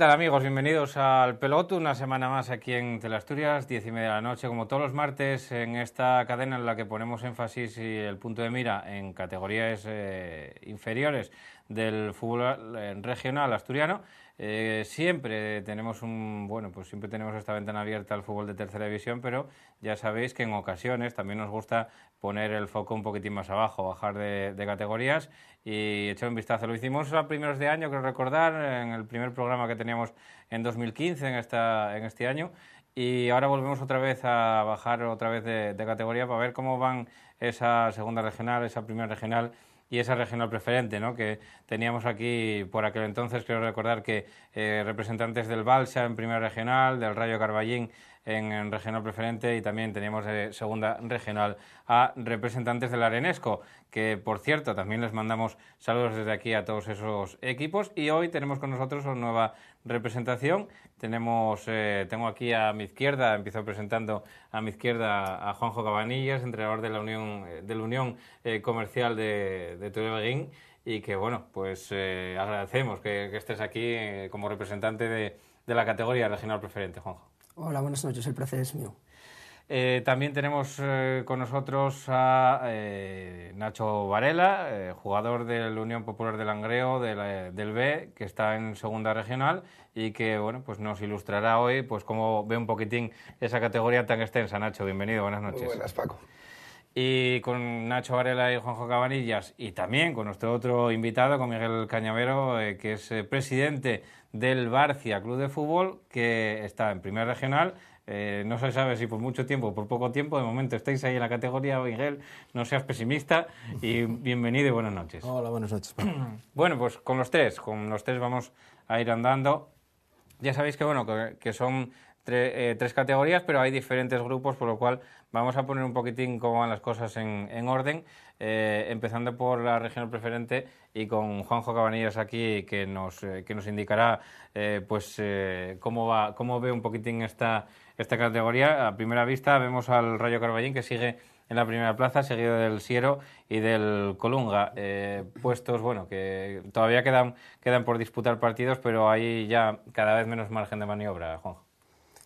tal amigos? Bienvenidos al Pelotu, una semana más aquí en Asturias diez y media de la noche, como todos los martes, en esta cadena en la que ponemos énfasis y el punto de mira en categorías eh, inferiores del fútbol eh, regional asturiano. Eh, siempre tenemos un bueno, pues siempre tenemos esta ventana abierta al fútbol de tercera división, pero ya sabéis que en ocasiones también nos gusta poner el foco un poquitín más abajo, bajar de, categorías y echar un vistazo. Lo hicimos a primeros de año, creo recordar, en el primer programa que teníamos en 2015, en, esta, en este año. Y ahora volvemos otra vez a bajar otra vez de, de categoría para ver cómo van esa segunda regional, esa primera regional y esa regional preferente, ¿no? que teníamos aquí por aquel entonces, quiero recordar que eh, representantes del Balsa en primera regional, del Rayo Carballín en, regional preferente y también teníamos de eh, segunda regional a representantes del Arenesco, que por cierto también les mandamos saludos desde aquí a todos esos equipos y hoy tenemos con nosotros una nueva representación. Tenemos, eh, tengo aquí a mi izquierda, empiezo presentando a mi izquierda a Juanjo Cabanillas, entrenador de la Unión, eh, de Unión eh, Comercial de, de y que, bueno, pues agradecemos que, que, estés aquí como representante de, de la categoría regional preferente, Juanjo. Hola, buenas noches, el placer es mío. Eh, también tenemos eh, con nosotros a eh, Nacho Varela, jugador del Unión Popular del Langreo, del B, que está en segunda regional y que bueno, pues nos ilustrará hoy pues cómo ve un poquitín esa categoría tan extensa. Nacho, bienvenido, buenas noches. buenas, Paco. Y con Nacho Varela y Juanjo Cabanillas, y también con nuestro otro invitado, con Miguel Cañavero, que es presidente del Barcia Club de Fútbol, que está en primera regional eh, no se sabe si por mucho tiempo o por poco tiempo. De momento estáis ahí en la categoría, Miguel. No seas pesimista y bienvenido y buenas noches. Hola, buenas noches. bueno, pues con los tres, con los tres vamos a ir andando. Ya sabéis que, bueno, que, son eh, tres categorías, pero hay diferentes grupos, por lo cual vamos a poner un poquitín cómo van las cosas en, orden, eh, empezando por la región preferente y con Juanjo Cabanillas aquí, que nos, que nos indicará pues, cómo, va, cómo ve un poquitín esta esta categoría. A primera vista vemos al Rayo Carballín que sigue en la primera plaza, seguido del Siero y del Colunga. Eh, puestos, bueno, que todavía quedan, quedan por disputar partidos, pero hay ya cada vez menos margen de maniobra, Juanjo.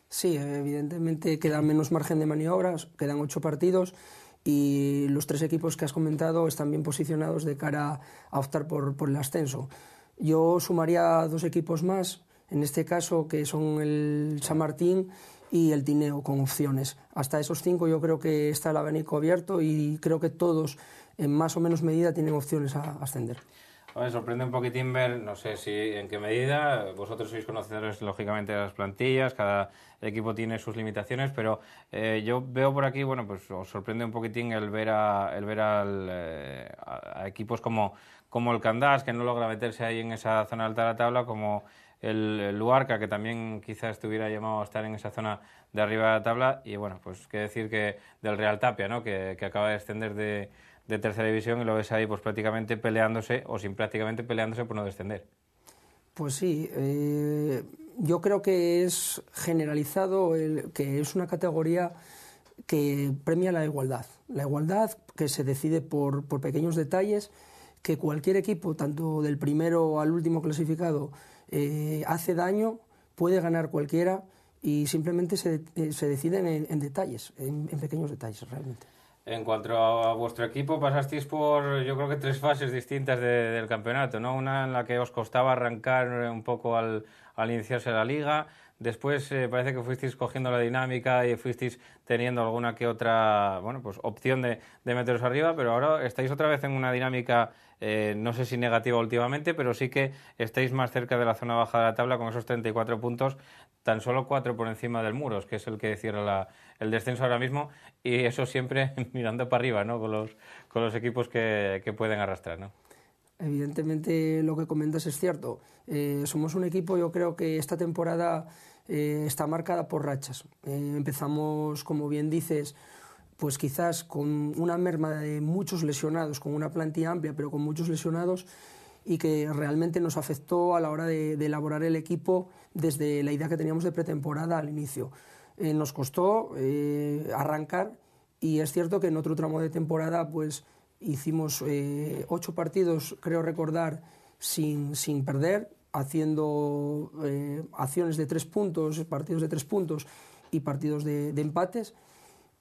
Sí, evidentemente queda menos margen de maniobra, quedan ocho partidos y los tres equipos que has comentado están bien posicionados de cara a optar por, por el ascenso. Yo sumaría dos equipos más, en este caso que son el San Martín y el dinero con opciones. Hasta esos cinco yo creo que está el abanico abierto y creo que todos en más o menos medida tienen opciones a ascender. me sorprende un poquitín ver, no sé si en qué medida, vosotros sois conocedores lógicamente de las plantillas, cada equipo tiene sus limitaciones, pero eh, yo veo por aquí, bueno, pues os sorprende un poquitín el ver a, el ver al, eh, equipos como, como el Candás, que no logra meterse ahí en esa zona alta de la tabla, como el Luarca, que también quizás estuviera llamado a estar en esa zona de arriba de la tabla. Y bueno, pues qué decir que del Real Tapia, ¿no? que, acaba de descender de, de, tercera división y lo ves ahí pues prácticamente peleándose o sin prácticamente peleándose por no descender. Pues sí, eh, yo creo que es generalizado que es una categoría que premia la igualdad. La igualdad que se decide por, por pequeños detalles que cualquier equipo, tanto del primero al último clasificado, eh, hace daño, puede ganar cualquiera y simplemente se, eh, deciden en, detalles, en, pequeños detalles realmente. En cuanto a vuestro equipo, pasasteis por yo creo que tres fases distintas del campeonato, ¿no? Una en la que os costaba arrancar eh, un poco al, iniciarse la liga, Después parece que fuisteis cogiendo la dinámica y fuisteis teniendo alguna que otra bueno, pues opción de, de meteros arriba, pero ahora estáis otra vez en una dinámica eh, no sé si negativa últimamente, pero sí que estáis más cerca de la zona baja de la tabla con esos 34 puntos, tan solo cuatro por encima del Muros, que es el que cierra el descenso ahora mismo, y eso siempre mirando para arriba, ¿no? Con los, con los equipos que, pueden arrastrar, ¿no? Evidentemente lo que comentas es cierto. Eh, somos un equipo, yo creo que esta temporada eh, está marcada por rachas. empezamos, como bien dices, pues quizás con una merma de muchos lesionados, con una plantilla amplia, pero con muchos lesionados, y que realmente nos afectó a la hora de, elaborar el equipo desde la idea que teníamos de pretemporada al inicio. Eh, nos costó eh, arrancar y es cierto que en otro tramo de temporada pues hicimos eh, ocho partidos, creo recordar, sin, perder, haciendo acciones de tres puntos, partidos de tres puntos y partidos de empates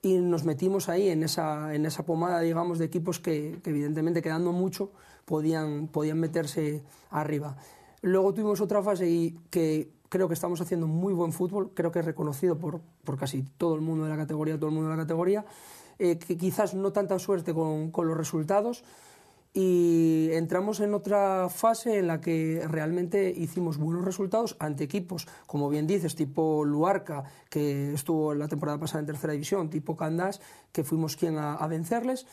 y nos metimos ahí en esa, en esa pomada, digamos, de equipos que, evidentemente quedando mucho podían, podían meterse arriba. Luego tuvimos otra fase y que creo que estamos haciendo muy buen fútbol, creo que es reconocido por, casi todo el mundo de la categoría, todo el mundo de la categoría, eh, que quizás no tanta suerte con los resultados, y entramos en otra fase en la que realmente hicimos buenos resultados ante equipos, como bien dices, tipo Luarca, que estuvo la temporada pasada en tercera división, tipo Candás, que fuimos quien a, vencerles.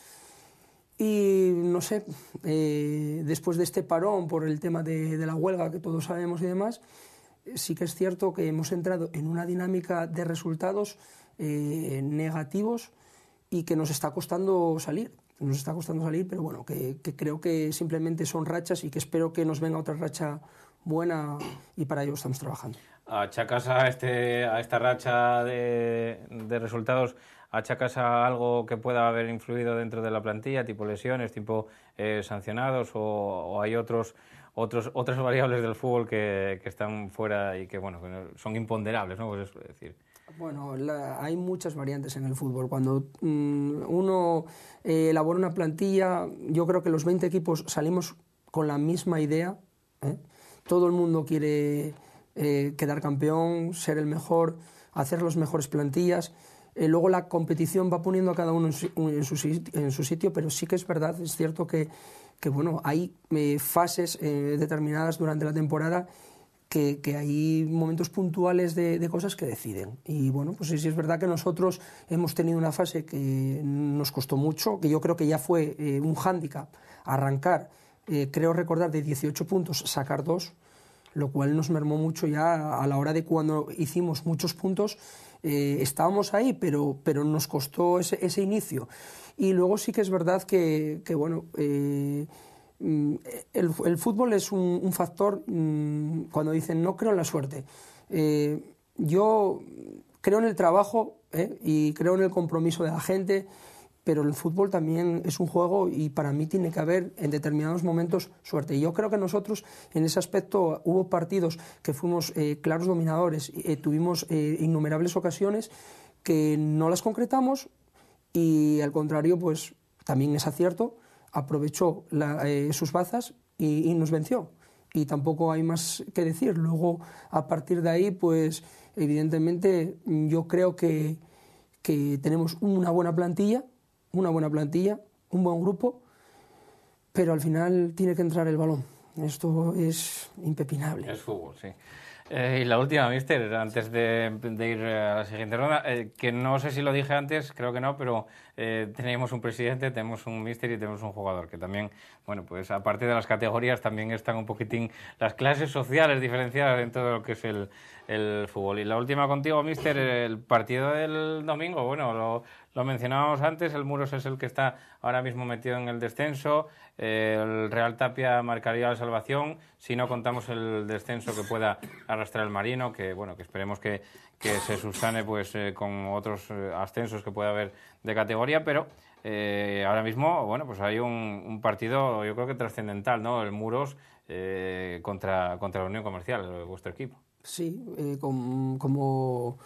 Y no sé, eh, después de este parón por el tema de, la huelga que todos sabemos y demás, sí que es cierto que hemos entrado en una dinámica de resultados eh, negativos y que nos está costando salir nos está costando salir, pero bueno, que, creo que simplemente son rachas y que espero que nos venga otra racha buena y para ello estamos trabajando. ¿Achacas a, este, a esta racha de, resultados, achacas a algo que pueda haber influido dentro de la plantilla, tipo lesiones, tipo eh, sancionados o, hay otros, otros, otras variables del fútbol que, están fuera y que bueno, son imponderables, ¿no? Pues decir... Bueno, hay muchas variantes en el fútbol. Cuando mm, uno eh, elabora una plantilla, yo creo que los 20 equipos salimos con la misma idea. ¿eh? Todo el mundo quiere eh, quedar campeón, ser el mejor, hacer las mejores plantillas. luego la competición va poniendo a cada uno en su, sitio, pero sí que es verdad, es cierto que, que bueno, hay fases determinadas durante la temporada que, hay momentos puntuales de, cosas que deciden. Y bueno, pues sí, es verdad que nosotros hemos tenido una fase que nos costó mucho, que yo creo que ya fue eh, un hándicap arrancar, eh, creo recordar, de 18 puntos, sacar dos, lo cual nos mermó mucho ya a la hora de cuando hicimos muchos puntos. Eh, estábamos ahí, pero, pero nos costó ese, inicio. Y luego sí que es verdad que bueno, Mm, el, fútbol es un, factor, mm, cuando dicen no creo en la suerte, eh, yo creo en el trabajo eh, y creo en el compromiso de la gente, pero el fútbol también es un juego y para mí tiene que haber en determinados momentos suerte. Y yo creo que nosotros en ese aspecto hubo partidos que fuimos eh, claros dominadores, eh, tuvimos innumerables ocasiones que no las concretamos y al contrario, pues también es acierto aprovechó eh, sus bazas y, nos venció. Y tampoco hay más que decir. Luego, a partir de ahí, pues evidentemente yo creo que, que tenemos una buena plantilla, una buena plantilla, un buen grupo, pero al final tiene que entrar el balón. Esto es impepinable. Es fútbol, sí. Eh, y la última, Mister, antes de, ir eh, a la siguiente ronda, eh, que no sé si lo dije antes, creo que no, pero tenemos un presidente, tenemos un Mister y tenemos un jugador, que también, bueno, pues aparte de las categorías, también están un poquitín las clases sociales diferenciadas dentro de lo que es el, el fútbol. Y la última contigo, Mister, el partido del domingo, bueno, lo, lo mencionábamos antes, el Muros es el que está ahora mismo metido en el descenso. Eh, el Real Tapia marcaría la salvación si no contamos el descenso que pueda arrastrar el Marino, que bueno, que esperemos que, se subsane pues eh, con otros eh, ascensos que pueda haber de categoría, pero ahora mismo, bueno, pues hay un, partido, yo creo que trascendental, ¿no? El Muros contra, la Unión Comercial, vuestro equipo. Sí, como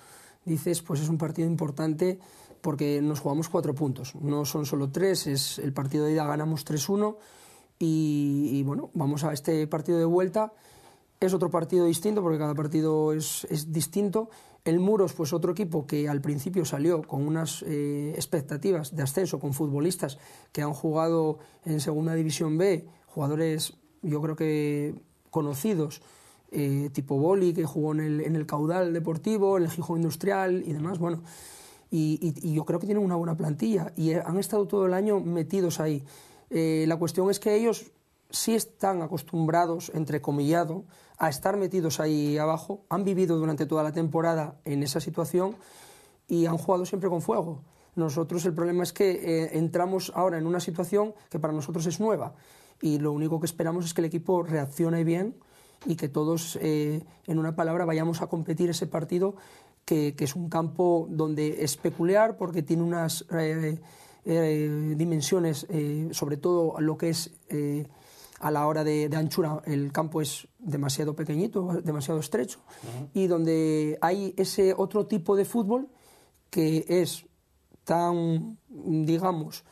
dices, pues es un partido importante porque nos jugamos cuatro puntos. No son solo tres, es el partido de ida ganamos 3-1 y, bueno, vamos a este partido de vuelta. Es otro partido distinto porque cada partido es, distinto. El Muros, pues otro equipo que al principio salió con unas eh, expectativas de ascenso, con futbolistas que han jugado en Segunda División B, jugadores yo creo que conocidos, eh, tipo Boli, que jugó en el, en el Caudal Deportivo, en el Gijón Industrial y demás. Bueno, y, yo creo que tienen una buena plantilla y eh, han estado todo el año metidos ahí. Eh, la cuestión es que ellos sí están acostumbrados, entre a estar metidos ahí abajo, han vivido durante toda la temporada en esa situación y han jugado siempre con fuego. Nosotros el problema es que eh, entramos ahora en una situación que para nosotros es nueva y lo único que esperamos es que el equipo reaccione bien y que todos, en una palabra, vayamos a competir ese partido que, es un campo donde es peculiar porque tiene unas eh, eh, dimensiones, eh, sobre todo lo que es a la hora de, anchura, el campo es demasiado pequeñito, demasiado estrecho, y donde hay ese otro tipo de fútbol que es tan, digamos,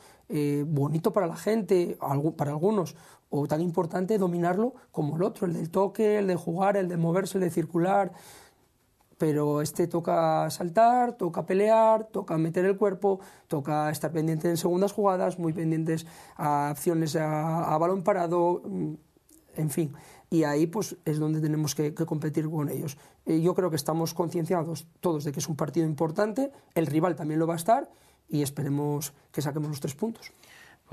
bonito para la gente, para algunos, o tan importante dominarlo como el otro, el del toque, el de jugar, el de moverse, el de circular, pero este toca saltar, toca pelear, toca meter el cuerpo, toca estar pendiente en segundas jugadas, muy pendientes a acciones a, balón parado, mm, en fin. Y ahí pues es donde tenemos que, competir con ellos. Eh, yo creo que estamos concienciados todos de que es un partido importante, el rival también lo va a estar y esperemos que saquemos los tres puntos.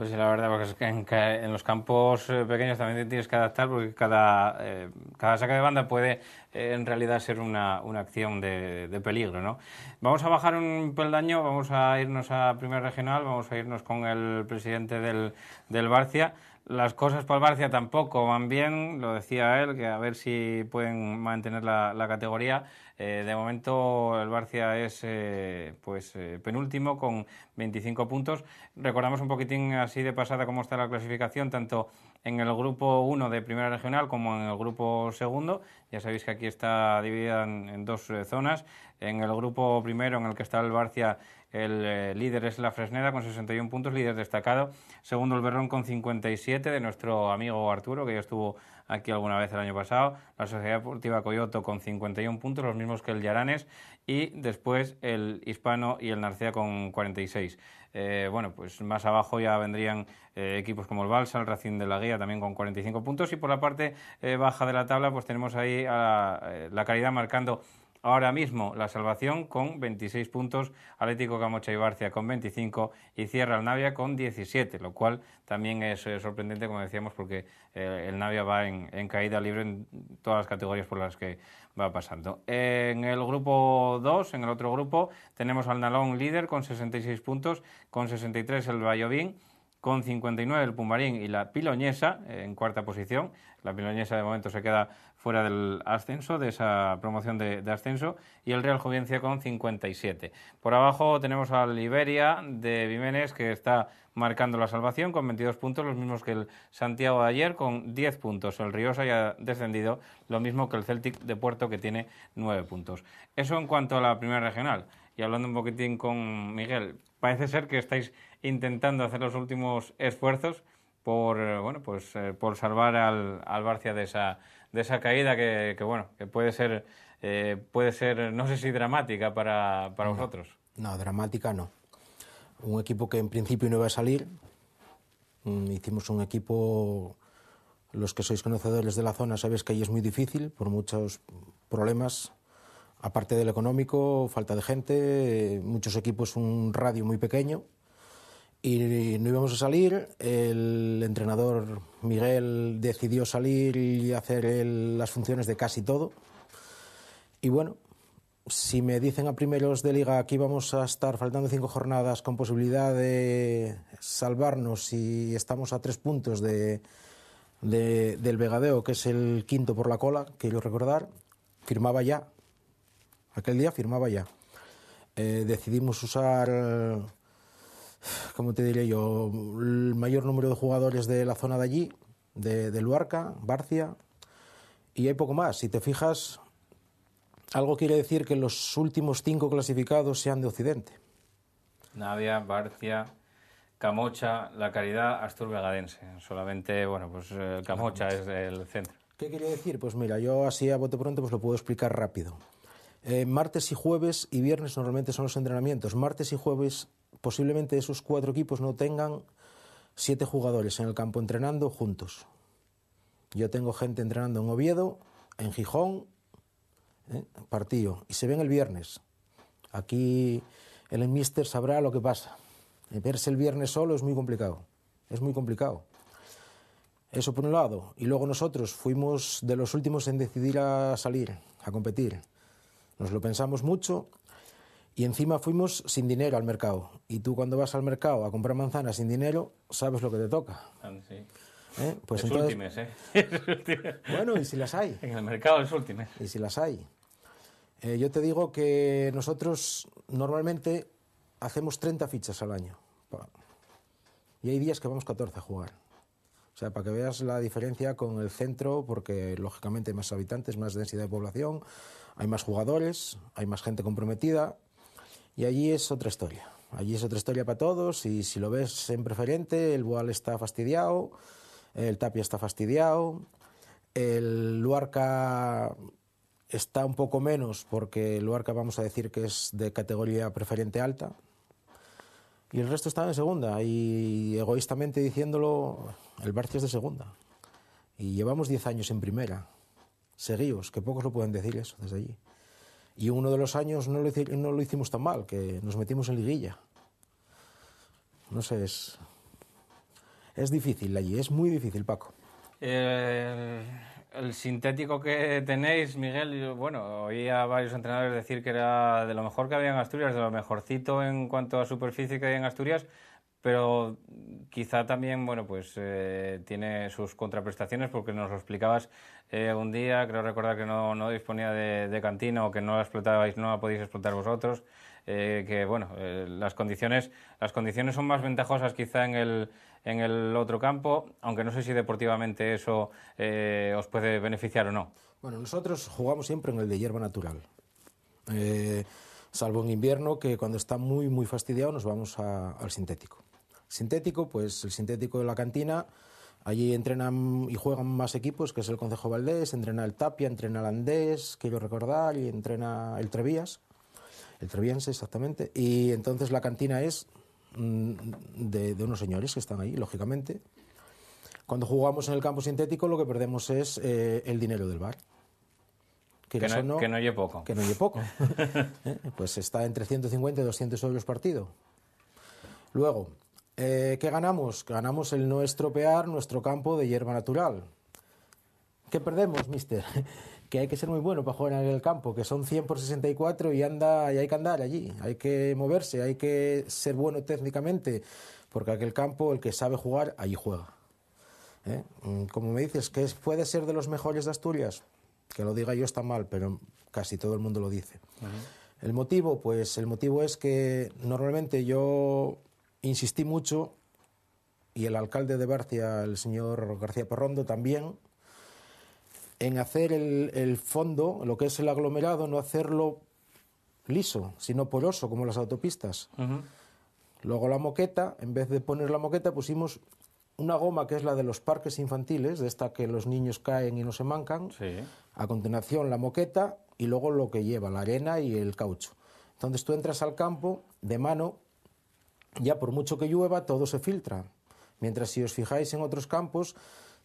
Pues la verdad, porque en, los campos eh, pequeños también tienes que adaptar porque cada, eh, saca de banda puede eh, en realidad ser una, acción de, peligro. ¿no? Vamos a bajar un peldaño, vamos a irnos a Primera Regional, vamos a irnos con el presidente del, Barcia. Las cosas para el Barcia tampoco van bien, lo decía él, que a ver si pueden mantener la categoría. Eh, de momento el Barcia es eh, pues eh, penúltimo con 25 puntos. Recordamos un poquitín así de pasada cómo está la clasificación, tanto en el grupo 1 de Primera Regional como en el grupo segundo. Ya sabéis que aquí está dividida en, dos zonas. En el grupo primero, en el que está el Barcia, el líder es la Fresnera con 61 puntos, líder destacado. Segundo, el Berrón con 57 de nuestro amigo Arturo, que ya estuvo aquí alguna vez el año pasado, la Sociedad Deportiva Coyoto con 51 puntos, los mismos que el Yaranes, y después el Hispano y el Narcea con 46. Eh, bueno, pues más abajo ya vendrían eh, equipos como el Balsa, el Racing de la Guía también con 45 puntos, y por la parte eh, baja de la tabla pues tenemos ahí a la, la Caridad marcando ahora mismo la salvación con 26 puntos, Atlético Camocha y Barcia con 25 y cierra el Navia con 17, lo cual también es eh, sorprendente, como decíamos, porque eh, el Navia va en, caída libre en todas las categorías por las que va pasando. En el grupo 2, en el otro grupo, tenemos al Nalón líder con 66 puntos, con 63 el Vallovín con 59 el Pumarín y la Piloñesa eh, en cuarta posición, la Pinoñesa de momento se queda fuera del ascenso, de esa promoción de, ascenso, y el Real Juvencia con 57. Por abajo tenemos al Iberia de Vimenes, que está marcando la salvación con 22 puntos, los mismos que el Santiago de ayer con 10 puntos. El Ríos ya ha descendido, lo mismo que el Celtic de Puerto, que tiene 9 puntos. Eso en cuanto a la primera regional. Y hablando un poquitín con Miguel, parece ser que estáis intentando hacer los últimos esfuerzos por, eh, bueno, pues, eh, por salvar al, Barcia de esa, de esa caída que, que bueno, que puede ser, eh, puede ser, no sé si dramática para, para vosotros. No, dramática no. Un equipo que en principio no iba a salir. Mm, hicimos un equipo, los que sois conocedores de la zona sabéis que ahí es muy difícil por muchos problemas, aparte del económico, falta de gente, muchos equipos un radio muy pequeño, y no íbamos a salir. El entrenador Miguel decidió salir y hacer las funciones de casi todo. Y bueno, si me dicen a primeros de liga que íbamos a estar faltando cinco jornadas con posibilidad de salvarnos y estamos a tres puntos de, del Vegadeo, que es el quinto por la cola, quiero recordar, firmaba ya. Aquel día firmaba ya. Eh, decidimos usar como te diré yo, el mayor número de jugadores de la zona de allí, de, Luarca, Barcia, y hay poco más. Si te fijas, algo quiere decir que los últimos cinco clasificados sean de Occidente. Navia, Barcia, Camocha, La Caridad, astur Solamente, bueno, pues eh, Camocha es el centro. ¿Qué quiere decir? Pues mira, yo así a bote pronto pues lo puedo explicar rápido. Eh, martes y jueves y viernes normalmente son los entrenamientos. Martes y jueves posiblemente esos cuatro equipos no tengan siete jugadores en el campo entrenando juntos. Yo tengo gente entrenando en Oviedo, en Gijón, ¿eh? partido, y se ven el viernes. Aquí el mister sabrá lo que pasa. Eh, verse el viernes solo es muy complicado, es muy complicado. Eso por un lado. Y luego nosotros fuimos de los últimos en decidir a salir, a competir. Nos lo pensamos mucho y encima fuimos sin dinero al mercado. Y tú cuando vas al mercado a comprar manzanas sin dinero, sabes lo que te toca. Ah, ¿Eh? Pues es ¿eh? bueno, y si las hay. En el mercado es últimas Y si las hay. Eh, yo te digo que nosotros normalmente hacemos 30 fichas al año. Y hay días que vamos 14 a jugar. O sea, para que veas la diferencia con el centro, porque lógicamente hay más habitantes, más densidad de población, hay más jugadores, hay más gente comprometida y allí es otra historia. Allí es otra historia para todos y si lo ves en preferente, el Boal está fastidiado, el Tapia está fastidiado, el Luarca está un poco menos porque el Luarca vamos a decir que es de categoría preferente alta, y el resto está en segunda. Y egoístamente diciéndolo, el Barça es de segunda. Y llevamos 10 años en primera seguidos, que pocos lo pueden decir eso desde allí. Y uno de los años no lo, hicimos tan mal, que nos metimos en liguilla. No sé, es, difícil allí, es muy difícil, Paco. Eh, el sintético que tenéis, Miguel, bueno, oí a varios entrenadores decir que era de lo mejor que había en Asturias, de lo mejorcito en cuanto a superficie que había en Asturias, pero quizá también, bueno, pues eh, tiene sus contraprestaciones porque nos lo explicabas eh, un día, creo recordar que no, disponía de, cantina o que no la explotabais, no podéis explotar vosotros, eh, que bueno, las, condiciones, las condiciones son más ventajosas quizá en el, en el otro campo, aunque no sé si deportivamente eso os puede beneficiar o no. Bueno, nosotros jugamos siempre en el de hierba natural salvo en invierno, que cuando está muy, muy fastidiado nos vamos al sintético sintético, pues el sintético de la cantina. Allí entrenan y juegan más equipos, que es el Concejo Valdés, entrena el Tapia, entrena el Andés, quiero recordar, y entrena el Trevías, el Treviense exactamente. Y entonces la cantina es mm, de, unos señores que están ahí, lógicamente. Cuando jugamos en el campo sintético lo que perdemos es eh, el dinero del bar. Que, no, no, poco. Que no poco. Eh, pues está entre 150 y 200 euros partido. Luego, eh, ¿Qué ganamos? Ganamos el no estropear nuestro campo de hierba natural. ¿Qué perdemos, mister? que hay que ser muy bueno para jugar en el campo, que son 100 por 64 y, anda, y hay que andar allí, hay que moverse, hay que ser bueno técnicamente, porque aquel campo, el que sabe jugar, allí juega. ¿Eh? Mm, como me dices, que puede ser de los mejores de Asturias, que lo diga yo está mal, pero casi todo el mundo lo dice. El motivo, pues el motivo es que normalmente yo insistí mucho, y el alcalde de Barcia, el señor García Porrondo, también, en hacer el, fondo, lo que es el aglomerado, no hacerlo liso, sino poroso, como las autopistas. Luego la moqueta, en vez de poner la moqueta, pusimos una goma que es la de los parques infantiles, de esta que los niños caen y no se mancan. Sí. A continuación la moqueta y luego lo que lleva, la arena y el caucho. Entonces tú entras al campo de mano ya por mucho que llueva, todo se filtra. Mientras si os fijáis en otros campos,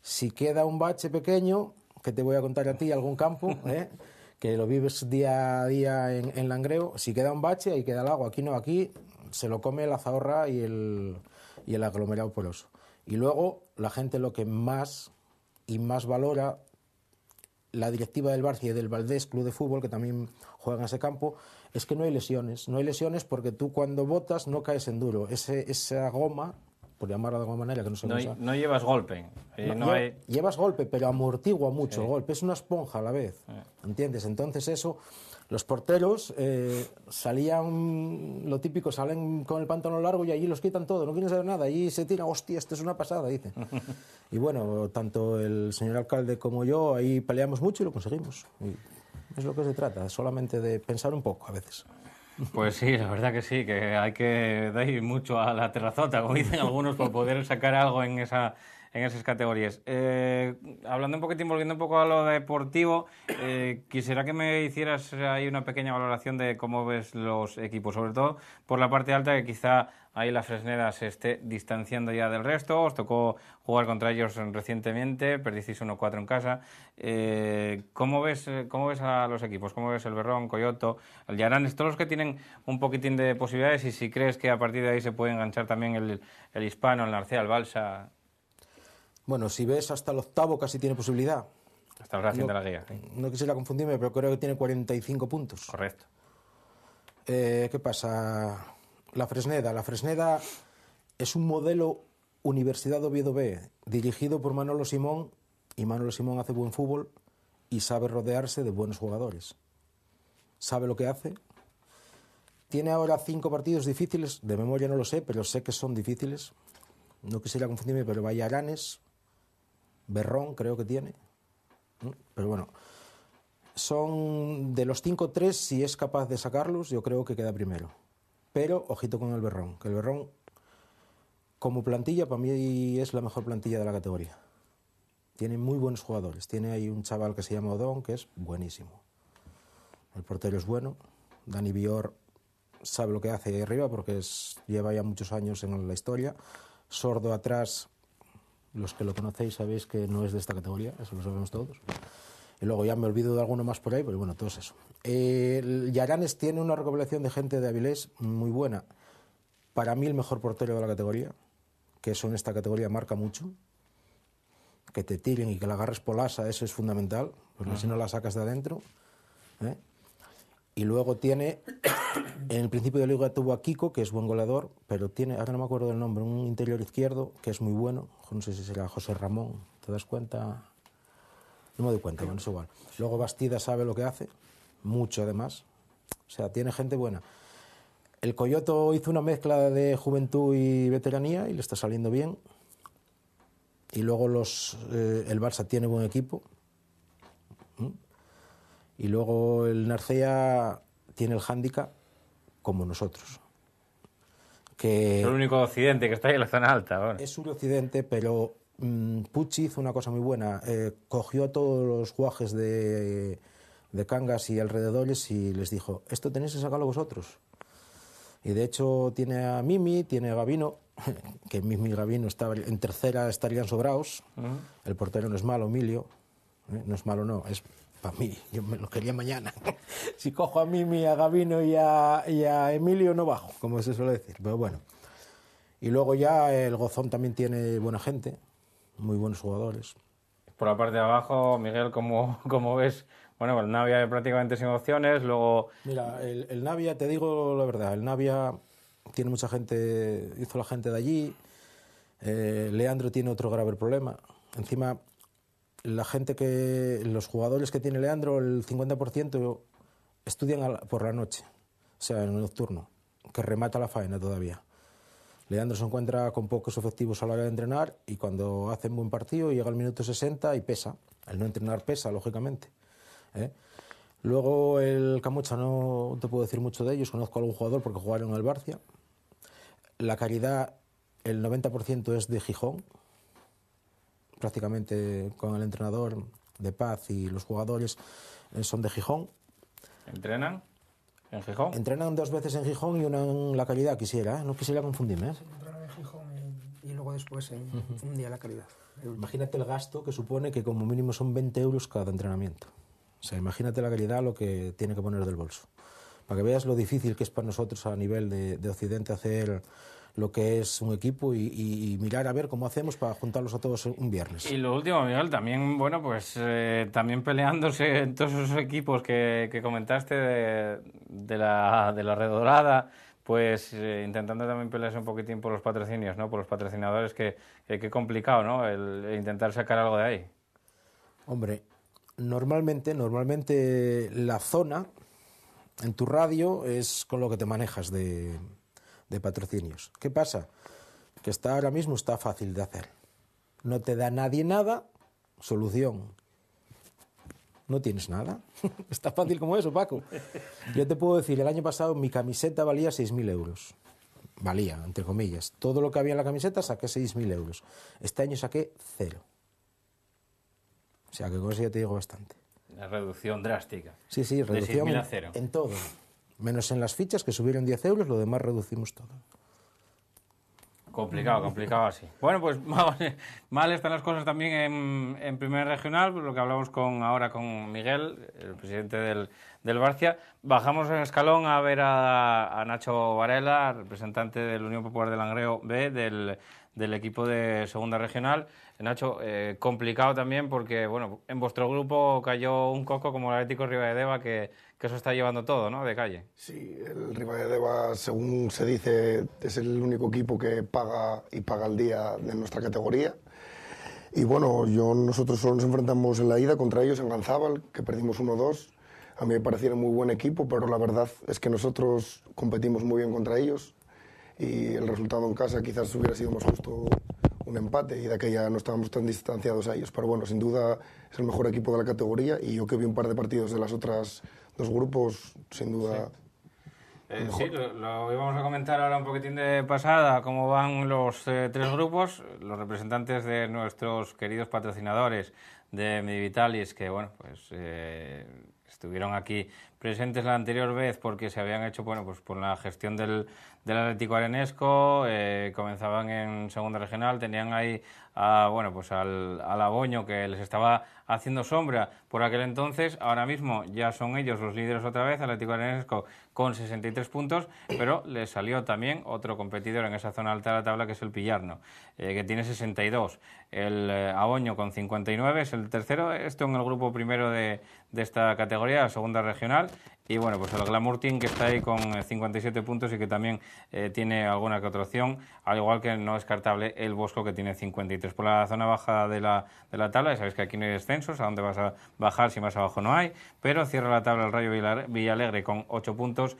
si queda un bache pequeño, que te voy a contar a ti algún campo, ¿eh? que lo vives día a día en, Langreo, si queda un bache, ahí queda el agua. Aquí no, aquí se lo come la zahorra y el, y el aglomerado poroso. Y luego la gente lo que más y más valora la directiva del Barça y del Valdés Club de Fútbol, que también juega en ese campo, es que no hay lesiones. No hay lesiones porque tú cuando botas no caes en duro. Ese, esa goma, por llamarla de alguna manera, que no se no, No llevas golpe. Eh, llevas golpe, pero amortigua mucho el golpe. Es una esponja a la vez. ¿Entiendes? Entonces eso los porteros eh, salían, lo típico, salen con el pantalón largo y allí los quitan todo, no quieren saber nada, allí se tira, hostia, esto es una pasada, dice. y bueno, tanto el señor alcalde como yo ahí peleamos mucho y lo conseguimos. es lo que se trata, solamente de pensar un poco a veces. Pues sí, la verdad que sí, que hay que dar mucho a la terrazota, como dicen algunos, para poder sacar algo en esa en esas categorías. Eh, hablando un poquitín, volviendo un poco a lo deportivo, eh, quisiera que me hicieras ahí una pequeña valoración de cómo ves los equipos, sobre todo por la parte alta que quizá ahí la fresnera se esté distanciando ya del resto. Os tocó jugar contra ellos recientemente, perdisteis 1-4 en casa. Eh, ¿cómo, ves, ¿Cómo ves a los equipos? ¿Cómo ves el Berrón, Coyoto, el yarán Todos los que tienen un poquitín de posibilidades y si crees que a partir de ahí se puede enganchar también el, el Hispano, el Narcea, el Balsa. Bueno, si ves hasta el octavo casi tiene posibilidad. Estamos haciendo la liga. No quisiera confundirme, pero creo que tiene 45 puntos. Correcto. Eh, ¿Qué pasa? La Fresneda. La Fresneda es un modelo Universidad Oviedo B, dirigido por Manolo Simón, y Manolo Simón hace buen fútbol y sabe rodearse de buenos jugadores. Sabe lo que hace. Tiene ahora cinco partidos difíciles, de memoria no lo sé, pero sé que son difíciles. No quisiera confundirme, pero vaya Aranes, Berrón creo que tiene. Mm, pero bueno, son de los 5 3 si es capaz de sacarlos, yo creo que queda primero. Pero ojito con el Berrón, que el Berrón como plantilla para mí es la mejor plantilla de la categoría. Tiene muy buenos jugadores. Tiene ahí un chaval que se llama Odón, que es buenísimo. El portero es bueno. Dani Bior sabe lo que hace ahí arriba porque lleva ya muchos años en la historia. Sordo atrás los que lo conocéis sabéis que no es de esta categoría, eso lo sabemos todos. Y luego ya me olvido de alguno más por ahí, pero bueno, todo es eso. Eh, Yaranes tiene una recopilación de gente de Avilés muy buena. Para mí el mejor portero de la categoría, que eso en esta categoría marca mucho. Que te tiren y que la agarres por asa, eso es fundamental, porque si no la sacas de adentro. ¿eh? Y luego tiene en el principio de liga tuvo a Kiko, que es buen goleador, pero tiene, ahora no me acuerdo del nombre, un interior izquierdo que es muy bueno, no sé si será José Ramón, ¿te das cuenta? No me doy cuenta, bueno, es igual. Luego Bastida sabe lo que hace, mucho además, o sea, tiene gente buena. El Coyoto hizo una mezcla de juventud y veteranía y le está saliendo bien. Y luego eh, el Barça tiene buen equipo. ¿Mm? Y luego el Narcea tiene el hándicap como nosotros. Que es el único occidente que está ahí en la zona alta. Es un occidente, pero mm, Pucci hizo una cosa muy buena. Eh, cogió todos los guajes de, de Cangas y alrededores y les dijo, esto tenéis que sacarlo vosotros. Y de hecho tiene a Mimi, tiene a gabino que Mimi y Gavino estaba, en tercera estarían sobrados. El portero no es malo, Emilio. Eh, no es malo, no. Es para mí, yo me lo quería mañana. si cojo a Mimi, a Gabino y a, Emilio, no bajo, como se suele decir, pero bueno. Y luego ya el Gozón también tiene buena gente, muy buenos jugadores. Por la parte de abajo, Miguel, como, como ves, bueno, el Navia prácticamente sin opciones, luego... Mira, el, Navia, te digo la verdad, el Navia tiene mucha gente, hizo la gente de allí, eh, Leandro tiene otro grave problema. Encima, la gente que, los jugadores que tiene Leandro, el 50% estudian por la noche, o sea, en el nocturno, que remata la faena todavía. Leandro se encuentra con pocos efectivos a la hora de entrenar y cuando hacen buen partido llega al minuto 60 y pesa. El no entrenar pesa, lógicamente. ¿eh? Luego el Camucha no te puedo decir mucho de ellos, conozco a algún jugador porque jugaron en el Barcia. La Caridad, el 90% es de Gijón, prácticamente con el entrenador de Paz y los jugadores eh, son de Gijón. ¿Entrenan? ¿En Gijón? Entrenan dos veces en Gijón y una en la calidad, quisiera, ¿eh? no quisiera confundirme. ¿eh? en Gijón y, luego después en, un día la calidad. Imagínate el gasto que supone que como mínimo son 20 euros cada entrenamiento. O sea, imagínate la calidad lo que tiene que poner del bolso. Para que veas lo difícil que es para nosotros a nivel de, de Occidente hacer lo que es un equipo y, mirar a ver cómo hacemos para juntarlos a todos un viernes. Y lo último, Miguel, también, bueno, pues eh, también peleándose en todos esos equipos que, comentaste de, la, de la Red Dorada, pues eh, intentando también pelearse un poquitín por los patrocinios, ¿no? Por los patrocinadores, que, qué complicado, ¿no? el intentar sacar algo de ahí. Hombre, normalmente, normalmente la zona en tu radio es con lo que te manejas de de patrocinios. ¿Qué pasa? Que está ahora mismo está fácil de hacer. No te da nadie nada, solución. No tienes nada. está fácil como eso, Paco. Yo te puedo decir, el año pasado mi camiseta valía 6.000 euros. Valía, entre comillas. Todo lo que había en la camiseta saqué 6.000 euros. Este año saqué cero. O sea que cosa ya te digo bastante. La reducción drástica. Sí, sí, reducción. cero. En todo. Menos en las fichas, que subieron 10 euros, lo demás reducimos todo. Complicado, complicado así. Bueno, pues mal están las cosas también en, en Primera Regional, lo que hablamos con, ahora con Miguel, el presidente del, del Barcia. Bajamos en escalón a ver a, Nacho Varela, representante de la Unión Popular del Langreo B, del, del equipo de Segunda Regional. Nacho, eh, complicado también porque, bueno, en vuestro grupo cayó un coco como el Atlético Rivadedeva que que eso está llevando todo, ¿no? De calle. Sí, el de Ribadedeva, según se dice, es el único equipo que paga y paga al día de nuestra categoría. Y bueno, yo, nosotros solo nos enfrentamos en la ida contra ellos en Ganzábal, que perdimos 1-2. A mí me un muy buen equipo, pero la verdad es que nosotros competimos muy bien contra ellos y el resultado en casa quizás hubiera sido más justo un empate y de aquella no estábamos tan distanciados a ellos. Pero bueno, sin duda es el mejor equipo de la categoría y yo que vi un par de partidos de las otras los grupos, sin duda. Sí. Eh, lo, íbamos a comentar ahora un poquitín de pasada, cómo van los eh, tres grupos, los representantes de nuestros queridos patrocinadores de Medivitalis, que bueno, pues eh, estuvieron aquí presentes la anterior vez porque se habían hecho, bueno, pues por la gestión del, Atlético Arenesco, eh, comenzaban en segunda regional, tenían ahí, a, bueno, pues al, Aboño que les estaba haciendo sombra por aquel entonces, ahora mismo ya son ellos los líderes otra vez, Atlético Arenesco con 63 puntos, pero les salió también otro competidor en esa zona alta de la tabla que es el Pillarno, eh, que tiene 62, el eh, Aboño con 59 es el tercero, esto en el grupo primero de, de esta categoría, segunda regional, y bueno, pues el Glamour que está ahí con 57 eh, puntos y que también eh, tiene alguna que otra opción, al igual que no descartable el Bosco que tiene 53. Por la zona baja de la, de la tabla, ya sabéis que aquí no hay descensos, a dónde vas a bajar si más abajo no hay, pero cierra la tabla el Rayo Villalegre con 8 puntos,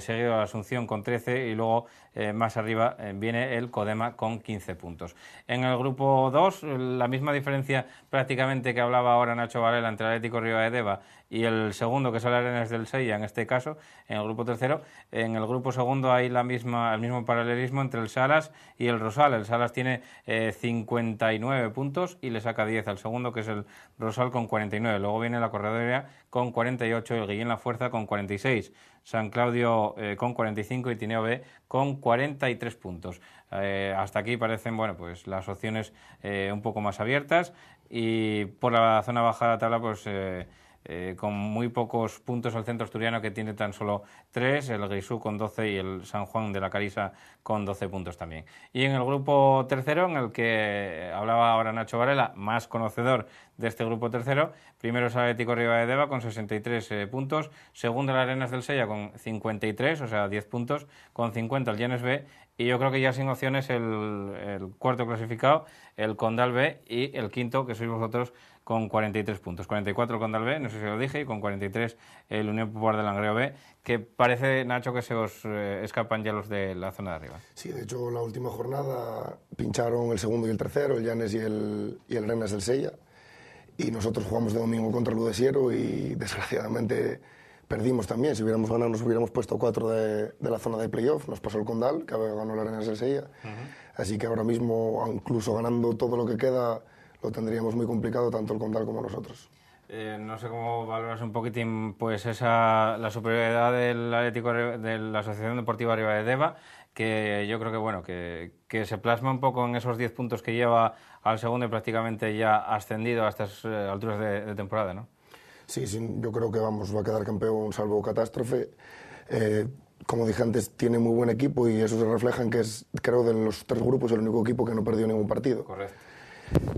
...seguido la Asunción con 13 y luego eh, más arriba eh, viene el Codema con 15 puntos. En el grupo 2, la misma diferencia prácticamente que hablaba ahora Nacho Varela entre Atlético de Edeva y el segundo que el Arenas del Seya, en este caso, en el grupo tercero. En el grupo segundo hay la misma, el mismo paralelismo entre el Salas y el Rosal. El Salas tiene 59 eh, puntos y le saca 10 al segundo que es el Rosal con 49. Luego viene la Corredoria con 48, el Guillén La Fuerza con 46. San Claudio eh, con 45 y Tineo B con 43 puntos. Eh, hasta aquí parecen bueno, pues las opciones eh, un poco más abiertas y por la zona baja de la tabla pues eh, con muy pocos puntos al centro asturiano que tiene tan solo tres el Grisú con 12 y el San Juan de la Carisa con 12 puntos también. Y en el grupo tercero, en el que hablaba ahora Nacho Varela, más conocedor de este grupo tercero, primero es Atlético Riva de Deva con 63 eh, puntos, segundo el Arenas del Sella con 53, o sea 10 puntos, con 50 el Llanes B y yo creo que ya sin opciones el cuarto clasificado, el Condal B y el quinto, que sois vosotros, con 43 puntos. 44 contra el B, no sé si lo dije, y con 43 el Unión Popular de Langreo B, que parece, Nacho, que se os eh, escapan ya los de la zona de arriba. Sí, de hecho, la última jornada pincharon el segundo y el tercero, el Llanes y el, y el Renas del Sella. Y nosotros jugamos de domingo contra el Udesiero... y desgraciadamente perdimos también. Si hubiéramos ganado, nos hubiéramos puesto cuatro de, la zona de playoff. Nos pasó el Condal, que ganó el Arenas del Sella. Así que ahora mismo, incluso ganando todo lo que queda, lo tendríamos muy complicado tanto el contar como nosotros. Eh, no sé cómo valoras un poquitín pues esa, la superioridad del Atlético de la Asociación Deportiva Arriba de Deva, que yo creo que bueno que, se plasma un poco en esos 10 puntos que lleva al segundo y prácticamente ya ascendido a estas eh, alturas de, temporada, ¿no? Sí, sí, yo creo que vamos va a quedar campeón salvo catástrofe. Eh, como dije antes, tiene muy buen equipo y eso se refleja en que es, creo, de los tres grupos el único equipo que no perdió ningún partido. Correcto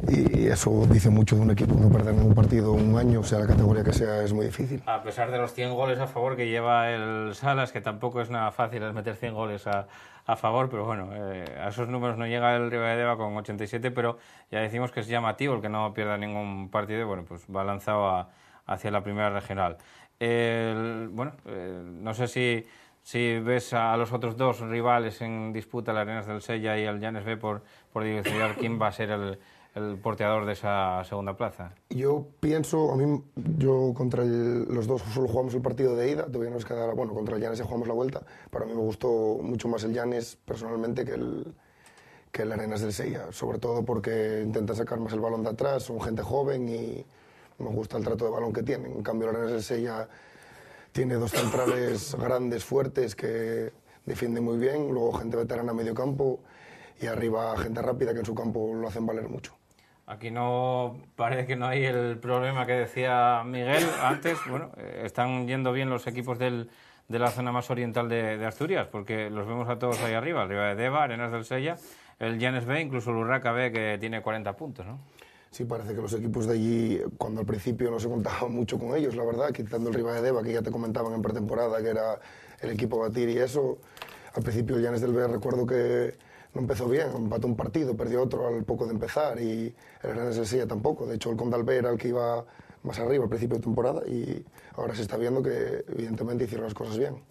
y eso dice mucho de un equipo no perder ningún partido un año, o sea la categoría que sea es muy difícil. A pesar de los 100 goles a favor que lleva el Salas, que tampoco es nada fácil es meter 100 goles a, a favor, pero bueno, eh, a esos números no llega el Rivadeva con 87, pero ya decimos que es llamativo el que no pierda ningún partido y bueno, pues va lanzado hacia la primera regional. bueno, eh, no sé si, si ves a, los otros dos rivales en disputa, las Arenas del Sella y el Llanes B, por, por quién va a ser el el porteador de esa segunda plaza? Yo pienso, a mí, yo contra los dos solo jugamos el partido de ida, todavía que dar, bueno, contra el Llanes ya jugamos la vuelta. Para mí me gustó mucho más el Llanes personalmente que el, que el Arenas del Sella, sobre todo porque intenta sacar más el balón de atrás, son gente joven y me gusta el trato de balón que tienen. En cambio, el Arenas del Sella tiene dos centrales grandes, fuertes, que defienden muy bien, luego gente veterana a medio campo y arriba gente rápida que en su campo lo hacen valer mucho. Aquí no parece que no hay el problema que decía Miguel antes. Bueno, eh, están yendo bien los equipos del, de la zona más oriental de, Asturias, porque los vemos a todos ahí arriba, arriba de Deva, Arenas del Sella, el Llanes B, incluso el Urraca B, que tiene 40 puntos, ¿no? Sí, parece que los equipos de allí, cuando al principio no se contaba mucho con ellos, la verdad, quitando el Riva de Deva, que ya te comentaban en pretemporada que era el equipo a batir y eso, al principio el Llanes del B recuerdo que no empezó bien, empató un partido, perdió otro al poco de empezar y el Gran sigue tampoco. De hecho, el conde era el que iba más arriba al principio de temporada y ahora se está viendo que evidentemente hicieron las cosas bien.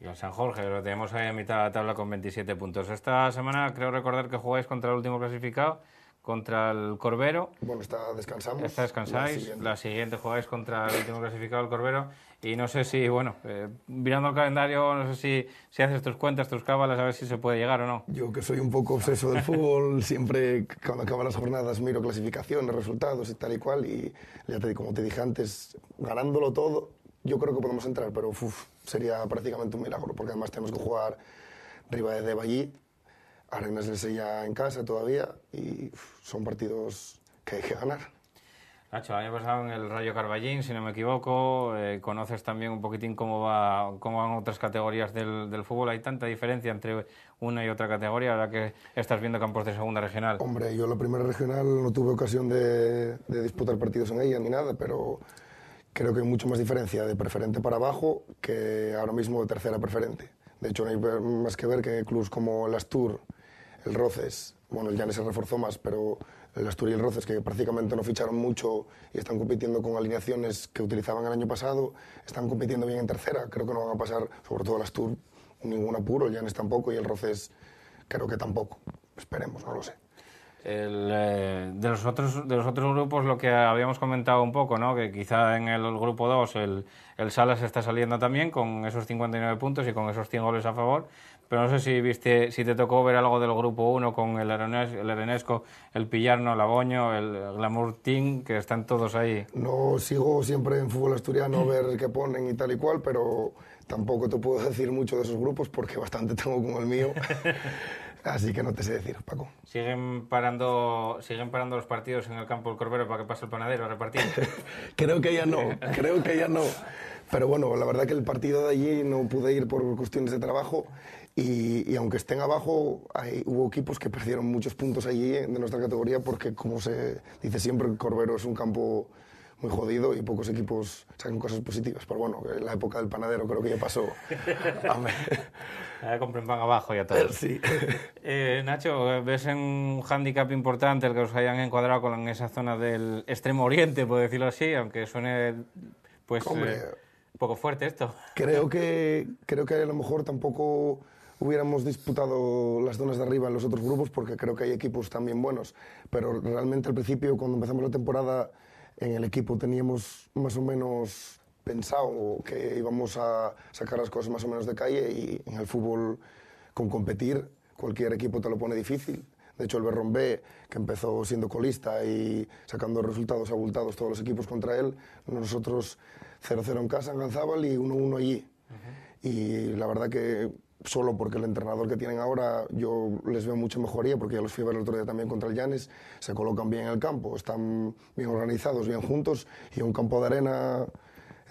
Y el San Jorge, lo tenemos ahí a mitad de la tabla con 27 puntos. Esta semana creo recordar que jugáis contra el último clasificado contra el Corbero. Bueno, está descansando. Está descansáis. La siguiente. jugáis contra el último clasificado, el Corbero. Y no sé si, bueno, eh, mirando el calendario, no sé si, si haces tus cuentas, tus cábalas, a ver si se puede llegar o no. Yo que soy un poco obseso del fútbol, siempre cuando acaban las jornadas miro clasificaciones, resultados y tal y cual. Y ya como te dije antes, ganándolo todo, yo creo que podemos entrar, pero uf, sería prácticamente un milagro, porque además tenemos que jugar arriba de Deballí, Arenas es sella en casa todavía y son partidos que hay que ganar. Nacho, el año pasado en el Rayo Carballín, si no me equivoco, eh, conoces también un poquitín cómo, va, cómo van otras categorías del, fútbol. Hay tanta diferencia entre una y otra categoría, ahora que estás viendo campos de segunda regional. Hombre, yo la primera regional no tuve ocasión de, de disputar partidos en ella ni nada, pero creo que hay mucho más diferencia de preferente para abajo que ahora mismo de tercera preferente. De hecho, no hay más que ver que clubes como el Astur el Roces, bueno, el Llanes se reforzó más, pero el Asturias y el Roces, que prácticamente no ficharon mucho y están compitiendo con alineaciones que utilizaban el año pasado, están compitiendo bien en tercera. Creo que no van a pasar, sobre todo el Astur, ningún apuro, el Llanes tampoco y el Roces creo que tampoco. Esperemos, no lo sé. Eh, de, los otros, de los otros grupos, lo que habíamos comentado un poco, ¿no? que quizá en el grupo 2 el, el Salas está saliendo también con esos 59 puntos y con esos 100 goles a favor pero no sé si viste, si te tocó ver algo del grupo 1 con el, Arenesco, el Arenesco, el Pillarno, Lagoño, el Glamour Team, que están todos ahí. No sigo siempre en fútbol asturiano ver qué ponen y tal y cual, pero tampoco te puedo decir mucho de esos grupos porque bastante tengo como el mío. Así que no te sé decir, Paco. ¿Siguen parando, siguen parando los partidos en el campo del Corbero para que pase el panadero a repartir? creo que ya no, creo que ya no. Pero bueno, la verdad que el partido de allí no pude ir por cuestiones de trabajo y, aunque estén abajo, hubo equipos que perdieron muchos puntos allí eh, de nuestra categoría porque, como se dice siempre, el Corbero es un campo muy jodido y pocos equipos sacan cosas positivas. Pero bueno, la época del panadero creo que ya pasó. ver. compren pan abajo ya todo. Sí. Eh, Nacho, ¿ves un hándicap importante el que os hayan encuadrado en esa zona del extremo oriente, por decirlo así? Aunque suene pues, un eh, poco fuerte esto. Creo que, creo que a lo mejor tampoco hubiéramos disputado las zonas de arriba en los otros grupos porque creo que hay equipos también buenos, pero realmente al principio, cuando empezamos la temporada, en el equipo teníamos más o menos pensado que íbamos a sacar las cosas más o menos de calle y en el fútbol con competir cualquier equipo te lo pone difícil. De hecho, el Berrón B, que empezó siendo colista y sacando resultados abultados todos los equipos contra él, nosotros 0-0 en casa en Ganzábal y 1-1 allí. Y la verdad que solo porque el entrenador que tienen ahora yo les veo mucha mejoría porque yo los fui a ver el otro día también contra el Llanes, se colocan bien en el campo, están bien organizados, bien juntos y un campo de arena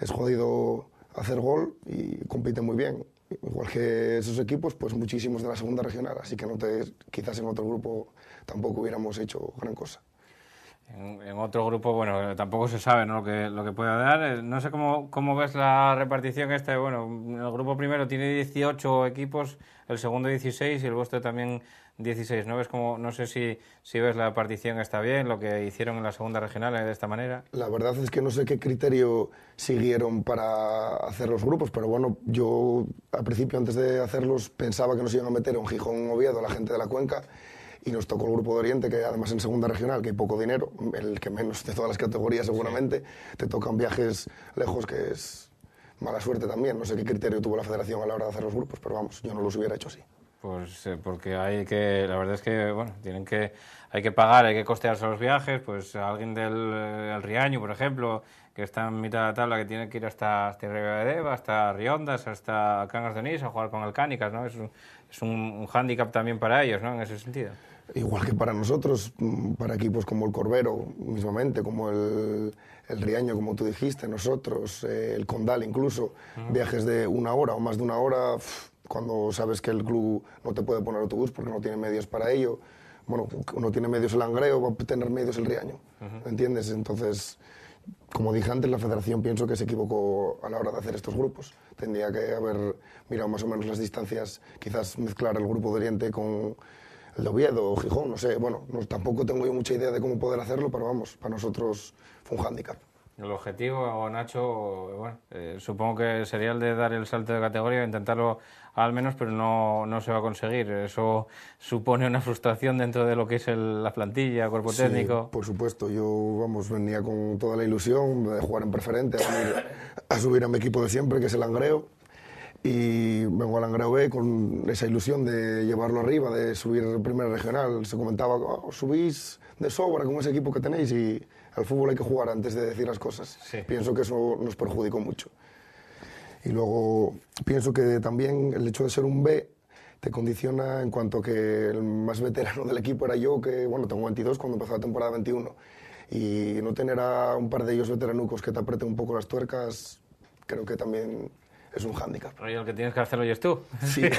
es jodido hacer gol y compiten muy bien. Igual que esos equipos, pues muchísimos de la segunda regional, así que no te, quizás en otro grupo tampoco hubiéramos hecho gran cosa. En, otro grupo, bueno, tampoco se sabe lo, que, lo que puede dar. Eh, no sé cómo, cómo ves la repartición esta. Bueno, el grupo primero tiene 18 equipos, el segundo 16 y el vuestro también 16. ¿No ves no sé si, si ves la repartición está bien, lo que hicieron en la segunda regional eh, de esta manera? La verdad es que no sé qué criterio siguieron para hacer los grupos, pero bueno, yo al principio antes de hacerlos pensaba que nos iban a meter un Gijón a la gente de la cuenca y nos tocó el Grupo de Oriente, que además en segunda regional, que hay poco dinero, el que menos de todas las categorías seguramente, te tocan viajes lejos, que es mala suerte también. No sé qué criterio tuvo la federación a la hora de hacer los grupos, pero vamos, yo no los hubiera hecho así. Pues eh, porque hay que, la verdad es que, bueno, tienen que, hay que pagar, hay que costearse los viajes, pues alguien del eh, Riaño, por ejemplo, que está en mitad de la tabla, que tiene que ir hasta, hasta de hasta Riondas, hasta Cangas de Onís a jugar con Alcánicas, ¿no? Es un, un hándicap también para ellos, ¿no? En ese sentido igual que para nosotros, para equipos como el Corbero, mismamente, como el, el Riaño, como tú dijiste, nosotros, eh, el Condal incluso, ah. viajes de una hora o más de una hora, cuando sabes que el club no te puede poner autobús porque no tiene medios para ello. Bueno, no tiene medios el Angreo, va a tener medios el Riaño, ¿entiendes? Entonces, como dije antes, la federación pienso que se equivocó a la hora de hacer estos grupos. Tendría que haber mirado más o menos las distancias, quizás mezclar el grupo de Oriente con el Oviedo o Gijón, no sé. Bueno, tampoco tengo yo mucha idea de cómo poder hacerlo, pero vamos, para nosotros fue un hándicap. El objetivo, Nacho, bueno, eh, supongo que sería el de dar el salto de categoría, intentarlo al menos, pero no, no se va a conseguir. Eso supone una frustración dentro de lo que es la plantilla, cuerpo sí, técnico. Por supuesto, yo vamos, venía con toda la ilusión de jugar en preferente, a subir a, mi equipo de siempre, que es el Angreo, y vengo al Langreo B con esa ilusión de llevarlo arriba, de subir el primer regional. Se comentaba, oh, subís de sobra con ese equipo que tenéis y al fútbol hay que jugar antes de decir las cosas. Pienso que eso nos perjudicó mucho. Y luego pienso que también el hecho de ser un B te condiciona en cuanto que el más veterano del equipo era yo, que bueno, tengo 22 cuando empezó la temporada 21. Y no tener a un par de ellos veteranucos que te aprieten un poco las tuercas, creo que también es un hándicap. yo lo que tienes que hacerlo hoy es tú. Sí.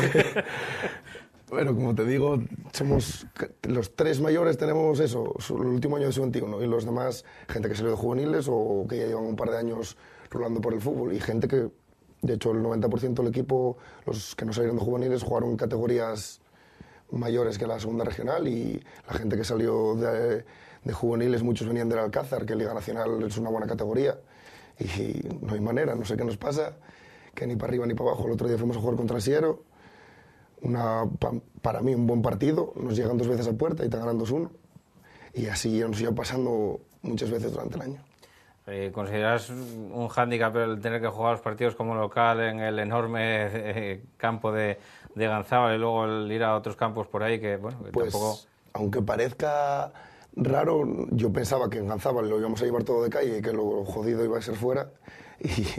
Bueno, como te digo, somos los tres mayores tenemos eso, el último año de 21 y los demás, gente que salió de juveniles o que ya llevan un par de años rulando por el fútbol y gente que, de hecho, el 90% del equipo, los que no salieron de juveniles, jugaron categorías mayores que la segunda regional y la gente que salió de, de juveniles, muchos venían del Alcázar, que Liga Nacional es una buena categoría y no hay manera, no sé qué nos pasa que ni para arriba ni para abajo. El otro día fuimos a jugar contra Siero, una, para mí un buen partido, nos llegan dos veces a puerta y te ganan 2 uno Y así nos iba pasando muchas veces durante el año. Eh, ¿Consideras un hándicap el tener que jugar los partidos como local en el enorme eh, campo de, de y luego el ir a otros campos por ahí que, bueno, pues, aunque parezca raro, yo pensaba que en Ganzábal lo íbamos a llevar todo de calle y que lo jodido iba a ser fuera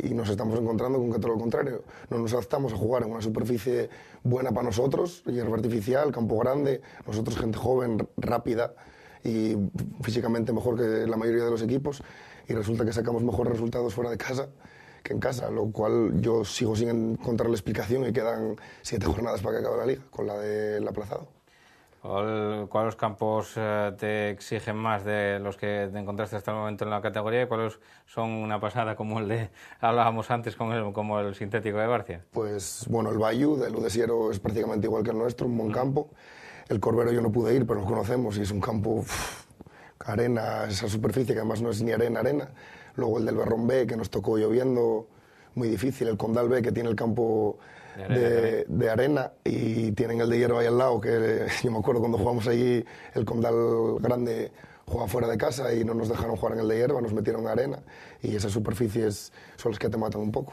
y, nos estamos encontrando con que todo lo contrario. No nos adaptamos a jugar en una superficie buena para nosotros, hierba artificial, campo grande, nosotros gente joven, rápida y físicamente mejor que la mayoría de los equipos y resulta que sacamos mejores resultados fuera de casa que en casa, lo cual yo sigo sin encontrar la explicación y quedan siete jornadas para que acabe la liga con la del aplazado. ¿Cuáles campos eh, te exigen más de los que te encontraste hasta el momento en la categoría y cuáles son una pasada como el de hablábamos antes con el, como el sintético de Barcia? Pues bueno, el Bayou del Udesiero es prácticamente igual que el nuestro, un buen campo. El Corbero yo no pude ir, pero lo conocemos y es un campo arena, esa superficie que además no es ni arena, arena. Luego el del Berrón B que nos tocó lloviendo, muy difícil. El Condal B que tiene el campo de, arena, y tienen el de hierba ahí al lado, que yo me acuerdo cuando jugamos allí, el Condal Grande ...juega fuera de casa y no nos dejaron jugar en el de hierba, nos metieron en arena y esas superficies son las que te matan un poco.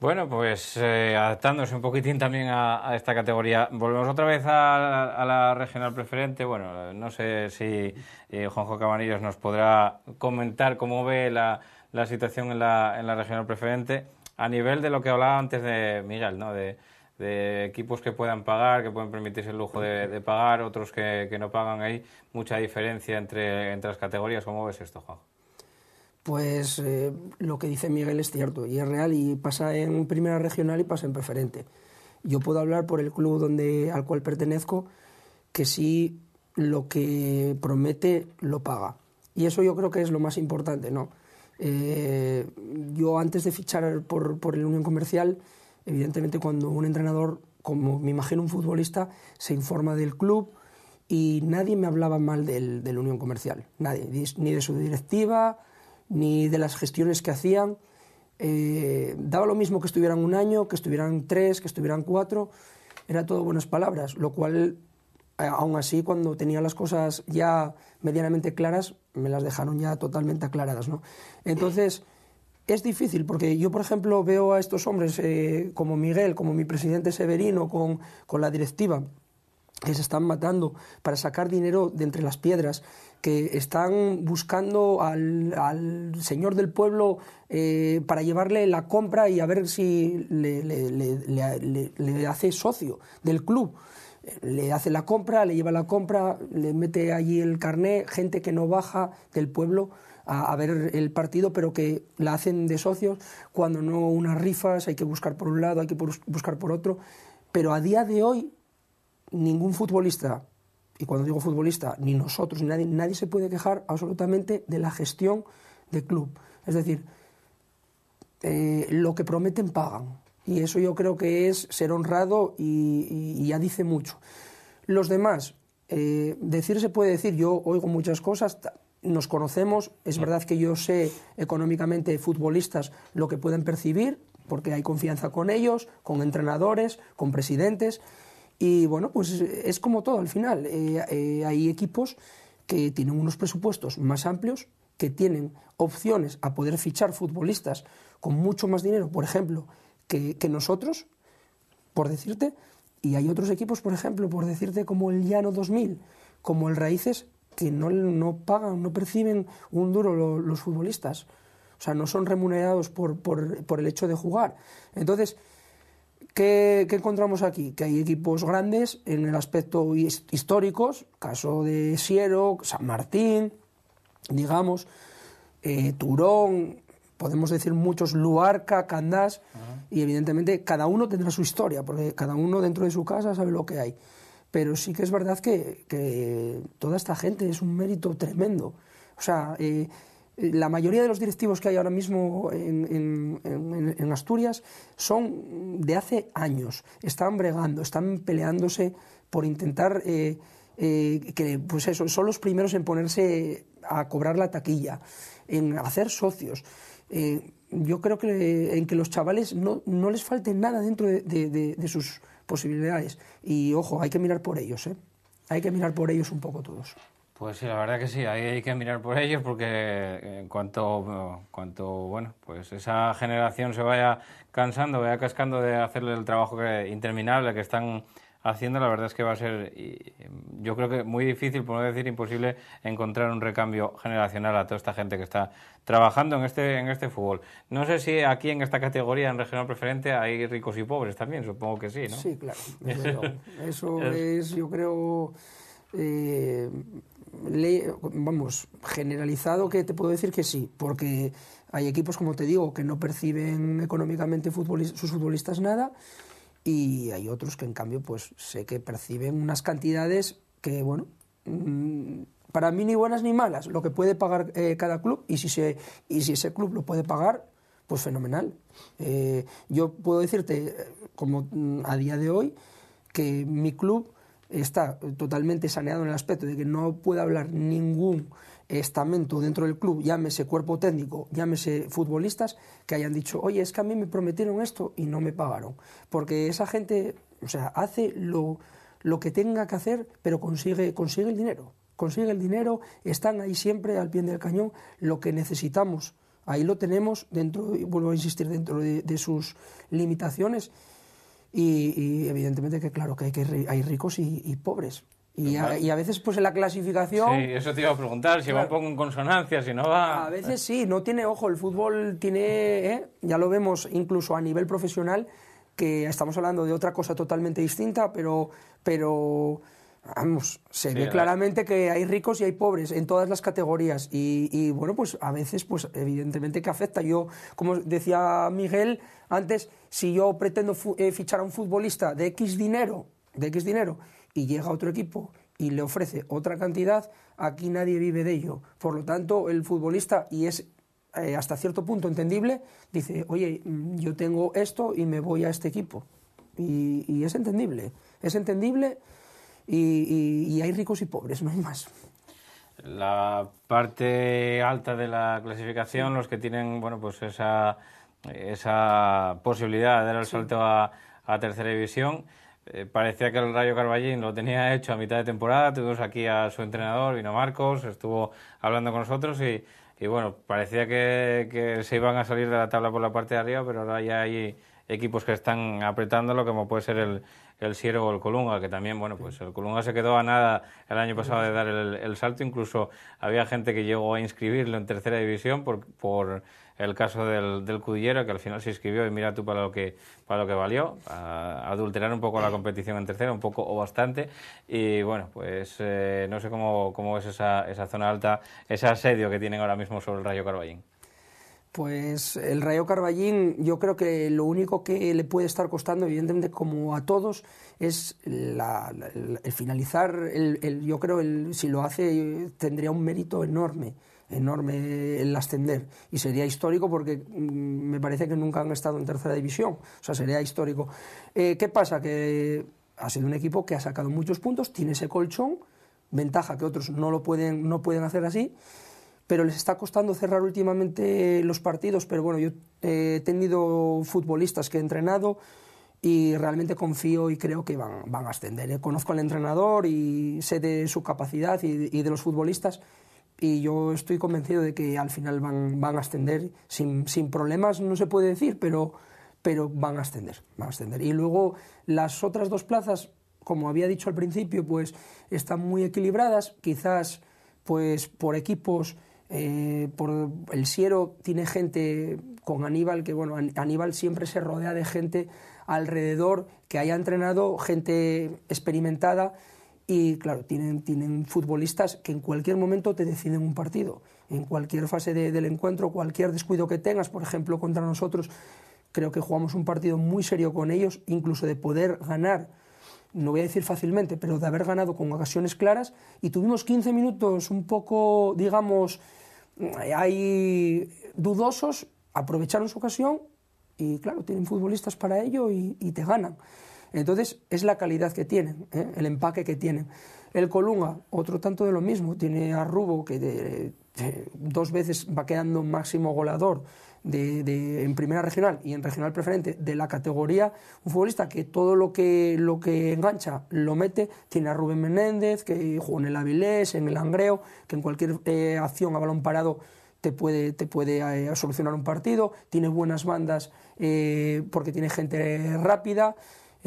Bueno, pues eh, adaptándose un poquitín también a, esta categoría. Volvemos otra vez a, la regional preferente. Bueno, no sé si eh, Juanjo Cabanillos nos podrá comentar cómo ve la, la situación en la, en la regional preferente a nivel de lo que hablaba antes de Miguel, ¿no? De, equipos que puedan pagar, que pueden permitirse el lujo de, pagar, otros que, no pagan. Hay mucha diferencia entre, entre las categorías. ¿Cómo ves esto, Juan? Pues eh, lo que dice Miguel es cierto y es real y pasa en primera regional y pasa en preferente. Yo puedo hablar por el club donde, al cual pertenezco que sí lo que promete lo paga. Y eso yo creo que es lo más importante, ¿no? Eh, yo antes de fichar por, por el Unión Comercial, evidentemente cuando un entrenador, como me imagino un futbolista, se informa del club y nadie me hablaba mal del, del Unión Comercial, nadie, ni de su directiva, ni de las gestiones que hacían. Eh, daba lo mismo que estuvieran un año, que estuvieran tres, que estuvieran cuatro, era todo buenas palabras, lo cual eh, aún así, cuando tenía las cosas ya medianamente claras, me las dejaron ya totalmente aclaradas. ¿no? Entonces, es difícil, porque yo, por ejemplo, veo a estos hombres eh, como Miguel, como mi presidente Severino, con, la directiva, que se están matando para sacar dinero de entre las piedras, que están buscando al, señor del pueblo eh, para llevarle la compra y a ver si le hace socio del club le hace la compra, le lleva la compra, le mete allí el carné, gente que no baja del pueblo a, ver el partido, pero que la hacen de socios, cuando no unas rifas, hay que buscar por un lado, hay que buscar por otro. Pero a día de hoy, ningún futbolista, y cuando digo futbolista, ni nosotros, ni nadie, nadie se puede quejar absolutamente de la gestión del club. Es decir, eh, lo que prometen pagan. Y eso yo creo que es ser honrado y, ya dice mucho. Los demás, eh, decir se puede decir, yo oigo muchas cosas, nos conocemos, es verdad que yo sé económicamente futbolistas lo que pueden percibir, porque hay confianza con ellos, con entrenadores, con presidentes, y bueno, pues es como todo al final. Eh, eh, hay equipos que tienen unos presupuestos más amplios, que tienen opciones a poder fichar futbolistas con mucho más dinero, por ejemplo, que, nosotros, por decirte, y hay otros equipos, por ejemplo, por decirte como el Llano 2000, como el Raíces, que no, pagan, no perciben un duro los futbolistas. O sea, no son remunerados por, el hecho de jugar. Entonces, ¿qué, encontramos aquí? Que hay equipos grandes en el aspecto históricos, caso de Siero, San Martín, digamos, eh, Turón, podemos decir muchos Luarca, Candás, y evidentemente cada uno tendrá su historia, porque cada uno dentro de su casa sabe lo que hay. Pero sí que es verdad que, toda esta gente es un mérito tremendo. O sea, eh, la mayoría de los directivos que hay ahora mismo en, Asturias son de hace años. Están bregando, están peleándose por intentar eh, eh, que, pues eso, son los primeros en ponerse a cobrar la taquilla, en hacer socios. Eh, yo creo que eh, en que los chavales no, les falte nada dentro de, sus posibilidades. Y ojo, hay que mirar por ellos, ¿eh? Hay que mirar por ellos un poco todos. Pues sí, la verdad que sí, hay, que mirar por ellos porque en cuanto, cuanto, bueno, pues esa generación se vaya cansando, vaya cascando de hacerle el trabajo que, interminable que están haciendo, la verdad es que va a ser, yo creo que muy difícil, por no decir imposible, encontrar un recambio generacional a toda esta gente que está trabajando en este, en este fútbol. No sé si aquí en esta categoría, en regional preferente, hay ricos y pobres también, supongo que sí, ¿no? Sí, claro. Eso es, yo creo, eh, vamos, generalizado que te puedo decir que sí, porque hay equipos, como te digo, que no perciben económicamente sus futbolistas nada y hay otros que en cambio pues sé que perciben unas cantidades que bueno mm, para mí ni buenas ni malas lo que puede pagar eh, cada club y si se y si ese club lo puede pagar pues fenomenal eh, yo puedo decirte eh, como mm, a día de hoy que mi club está totalmente saneado en el aspecto de que no puede hablar ningún estamento dentro del club, llámese cuerpo técnico, llámese futbolistas, que hayan dicho, oye, es que a mí me prometieron esto y no me pagaron. Porque esa gente, o sea, hace lo, que tenga que hacer, pero consigue, consigue el dinero. Consigue el dinero, están ahí siempre al pie del cañón, lo que necesitamos. Ahí lo tenemos dentro, vuelvo a insistir, dentro de, sus limitaciones. Y, evidentemente que claro que hay, hay ricos y pobres. Y a, veces, pues en la clasificación. Sí, eso te iba a preguntar, si va un poco en consonancia, si no va. A veces sí, no tiene ojo. El fútbol tiene, ¿eh? ya lo vemos incluso a nivel profesional, que estamos hablando de otra cosa totalmente distinta, pero. pero Vamos, se ve claramente que hay ricos y hay pobres en todas las categorías y, y, bueno, pues a veces, pues evidentemente que afecta. Yo, como decía Miguel antes, si yo pretendo eh, fichar a un futbolista de X dinero, de X dinero, y llega otro equipo y le ofrece otra cantidad, aquí nadie vive de ello. Por lo tanto, el futbolista, y es eh, hasta cierto punto entendible, dice, oye, mm, yo tengo esto y me voy a este equipo. Y, es entendible, es entendible y, hay ricos y pobres, no hay más la parte alta de la clasificación, los que tienen bueno pues esa, esa posibilidad de dar el salto a, a tercera división. Eh, parecía que el Rayo Carballín lo tenía hecho a mitad de temporada. Tuvimos aquí a su entrenador, vino Marcos, estuvo hablando con nosotros y, bueno, parecía que, se iban a salir de la tabla por la parte de arriba, pero ahora ya hay equipos que están apretándolo, como puede ser el, el o el Colunga, que también, bueno, pues el Colunga se quedó a nada el año pasado de dar el, el salto. Incluso había gente que llegó a inscribirlo en tercera división por, por el caso del, del Cudillero, que al final se inscribió y mira tú para lo que, para lo que valió, adulterar un poco la competición en tercera, un poco o bastante. Y bueno, pues eh, no sé cómo, es esa, esa zona alta, ese asedio que tienen ahora mismo sobre el Rayo Carballín. Pues el Rayo Carballín, yo creo que lo único que le puede estar costando, evidentemente, como a todos, es el, finalizar. El, yo creo que si lo hace, tendría un mérito enorme enorme el ascender y sería histórico porque mm, me parece que nunca han estado en tercera división, o sea, sería histórico. Eh, ¿Qué pasa? Que ha sido un equipo que ha sacado muchos puntos, tiene ese colchón, ventaja que otros no lo pueden, no pueden hacer así, pero les está costando cerrar últimamente los partidos, pero bueno, yo eh, he tenido futbolistas que he entrenado y realmente confío y creo que van, a ascender. ¿eh? Conozco al entrenador y sé de su capacidad y de los futbolistas y yo estoy convencido de que al final van, van a ascender sin, sin, problemas, no se puede decir, pero, pero van a ascender, a Y luego las otras dos plazas, como había dicho al principio, pues están muy equilibradas, quizás pues por equipos, eh, por el Siero tiene gente con Aníbal, que bueno, Aníbal siempre se rodea de gente alrededor que haya entrenado, gente experimentada, y claro, tienen, futbolistas que en cualquier momento te deciden un partido. En cualquier fase del encuentro, cualquier descuido que tengas, por ejemplo, contra nosotros, creo que jugamos un partido muy serio con ellos, incluso de poder ganar, no voy a decir fácilmente, pero de haber ganado con ocasiones claras. Y tuvimos 15 minutos un poco, digamos, hay dudosos, aprovecharon su ocasión y claro, tienen futbolistas para ello y te ganan. Entonces, es la calidad que tienen, ¿eh? el empaque que tienen. El Colunga, otro tanto de lo mismo, tiene a Rubo, que dos veces va quedando máximo goleador de, en primera regional y en regional preferente de la categoría. Un futbolista que todo lo que, lo que engancha lo mete. Tiene a Rubén Menéndez, que juega en el Avilés, en el Angreo, que en cualquier eh, acción a balón parado te puede, te puede eh, solucionar un partido. Tiene buenas bandas porque tiene gente rápida.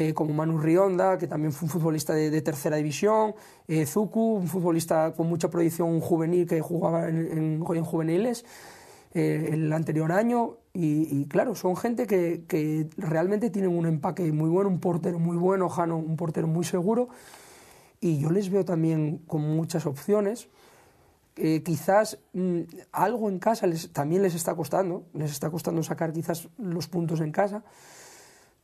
Eh, como Manu Rionda, que también fue un futbolista de, tercera división, eh, Zuku, un futbolista con mucha proyección juvenil que jugaba en, juveniles eh, el anterior año. Y, claro, son gente que, realmente tienen un empaque muy bueno, un portero muy bueno, Jano, un portero muy seguro. Y yo les veo también con muchas opciones. quizás mm, algo en casa les, también les está costando, les está costando sacar quizás los puntos en casa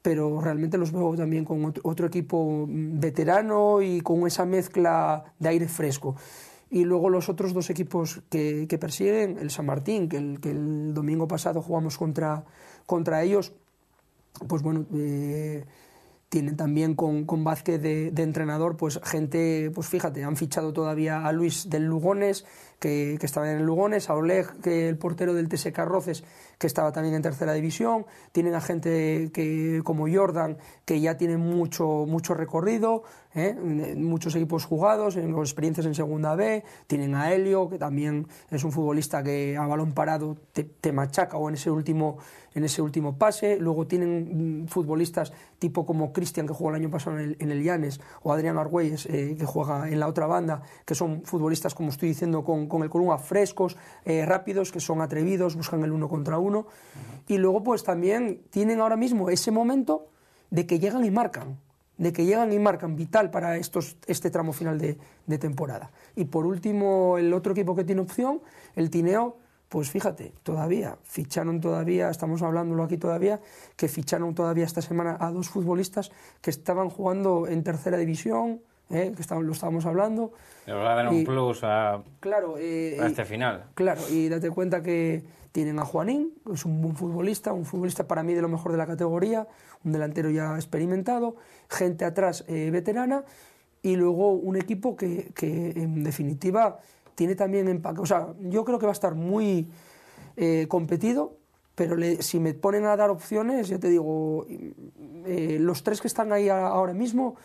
pero realmente los veo también con otro, equipo mm, veterano y con esa mezcla de aire fresco. Y luego los otros dos equipos que, persiguen, el San Martín, que el, que el, domingo pasado jugamos contra, contra ellos, pues bueno, eh, tienen también con, Vázquez de, de, entrenador, pues gente, pues fíjate, han fichado todavía a Luis del Lugones, que, que estaba en el Lugones, a Oleg, que el portero del TS Carroces, que estaba también en tercera división, tienen a gente que, como Jordan, que ya tiene mucho, mucho recorrido, ¿eh? muchos equipos jugados, experiencias en Segunda B, tienen a Helio, que también es un futbolista que a balón parado te, machaca o en ese, último, en ese último pase, luego tienen mm, futbolistas tipo como Cristian, que jugó el año pasado en el, Llanes, o Adrián Argüelles, eh, que juega en la otra banda, que son futbolistas, como estoy diciendo, con, el Columba, frescos, eh, rápidos, que son atrevidos, buscan el uno contra uno, y luego pues también tienen ahora mismo ese momento de que llegan y marcan de que llegan y marcan vital para estos, este tramo final de, de, temporada. Y por último, el otro equipo que tiene opción, el Tineo, pues fíjate, todavía, ficharon todavía, estamos hablándolo aquí todavía, que ficharon todavía esta semana a dos futbolistas que estaban jugando en tercera división, ¿eh? que lo estábamos hablando. Le va a un plus a, claro, eh, este final. Claro, y date cuenta que tienen a Juanín, que es un buen futbolista, un futbolista para mí de lo mejor de la categoría, un delantero ya experimentado, gente atrás eh, veterana y luego un equipo que, en definitiva tiene también empaque. O sea, yo creo que va a estar muy competido, pero si me ponen a dar opciones, ya te digo, los tres que están ahí ahora mismo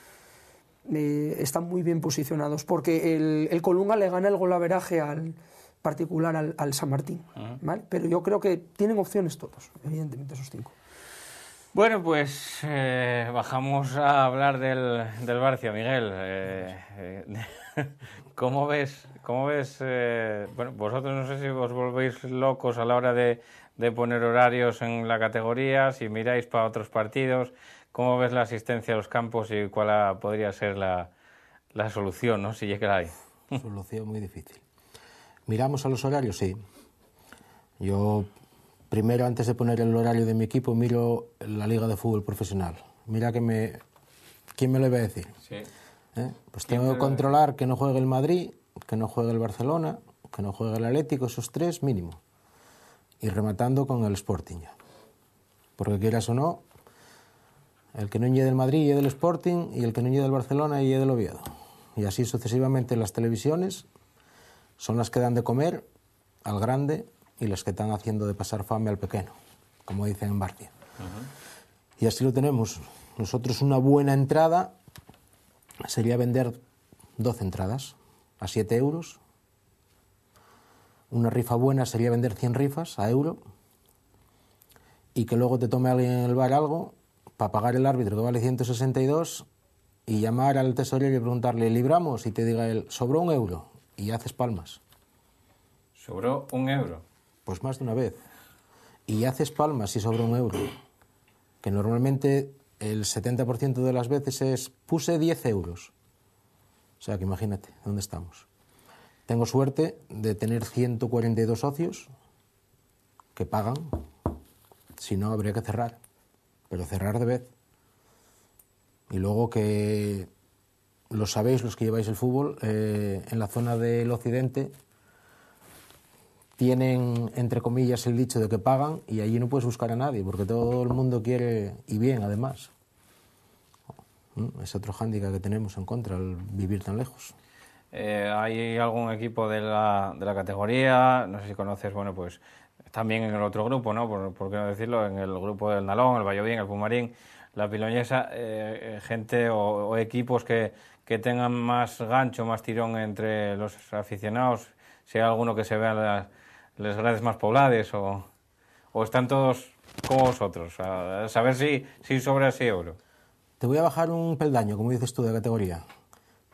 eh, están muy bien posicionados, porque el, el Colunga le gana el golaveraje al particular al, al San Martín, Pero yo creo que tienen opciones todos, evidentemente esos cinco. Bueno, pues eh, bajamos a hablar del, del Barcia, Miguel. Eh, eh ¿Cómo ves? Cómo ves bueno, vosotros no sé si os volvéis locos a la hora de, de poner horarios en la categoría, si miráis para otros partidos. ¿Cómo ves la asistencia a los campos y cuál podría ser la, la solución, ¿no? si llega la hay? Solución muy difícil. ¿Miramos a los horarios? Sí. Yo primero, antes de poner el horario de mi equipo, miro la Liga de Fútbol Profesional. Mira que me... ¿Quién me lo iba a decir? Sí. ¿Eh? Pues tengo que controlar que no juegue el Madrid, que no juegue el Barcelona, que no juegue el Atlético, esos tres mínimo. Y rematando con el Sporting Porque quieras o no, el que no llegue del Madrid y del Sporting y el que no llegue del Barcelona y del Oviedo. Y así sucesivamente las televisiones son las que dan de comer al grande y las que están haciendo de pasar fame al pequeño, como dicen en Barcia... Y así lo tenemos. Nosotros una buena entrada sería vender 12 entradas a 7 euros. Una rifa buena sería vender 100 rifas a euro. Y que luego te tome alguien en el bar algo para pagar el árbitro que vale 162 y llamar al tesorero y preguntarle, ¿libramos? Y te diga él, sobró un euro y haces palmas. ¿Sobró un euro? Pues más de una vez. Y haces palmas y sobró un euro. Que normalmente el 70% de las veces es, puse 10 euros. O sea que imagínate, ¿dónde estamos? Tengo suerte de tener 142 socios que pagan, si no habría que cerrar pero cerrar de vez. Y luego que lo sabéis los que lleváis el fútbol, eh, en la zona del occidente tienen, entre comillas, el dicho de que pagan y allí no puedes buscar a nadie, porque todo el mundo quiere, y bien además. Mm, es otro hándicap que tenemos en contra, al vivir tan lejos. Eh, ¿Hay algún equipo de la, de la, categoría? No sé si conoces, bueno, pues también en el otro grupo, ¿no? Por, qué no decirlo, en el grupo del Nalón, el Valladolid, el Pumarín, la Piloñesa, eh, eh, gente o, equipos que, que, tengan más gancho, más tirón entre los aficionados, si hay alguno que se vea las, las grandes más pobladas o, o están todos con vosotros, a, saber si, si sobra así oro. Te voy a bajar un peldaño, como dices tú, de categoría.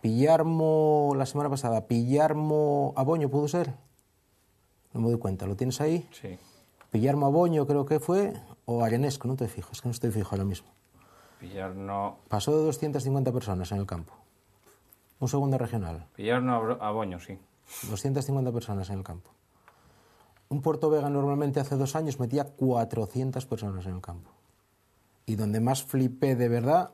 Pillarmo, la semana pasada, Pillarmo a Boño, ¿pudo ser? no me doy cuenta, ¿lo tienes ahí? Sí. Pillarmo a creo que fue, o Arenesco, no te fijo, es que no estoy fijo ahora mismo. Pillarno... Pasó de 250 personas en el campo. Un segundo regional. Pillarno a Boño, sí. 250 personas en el campo. Un Puerto Vega normalmente hace dos años metía 400 personas en el campo. Y donde más flipé de verdad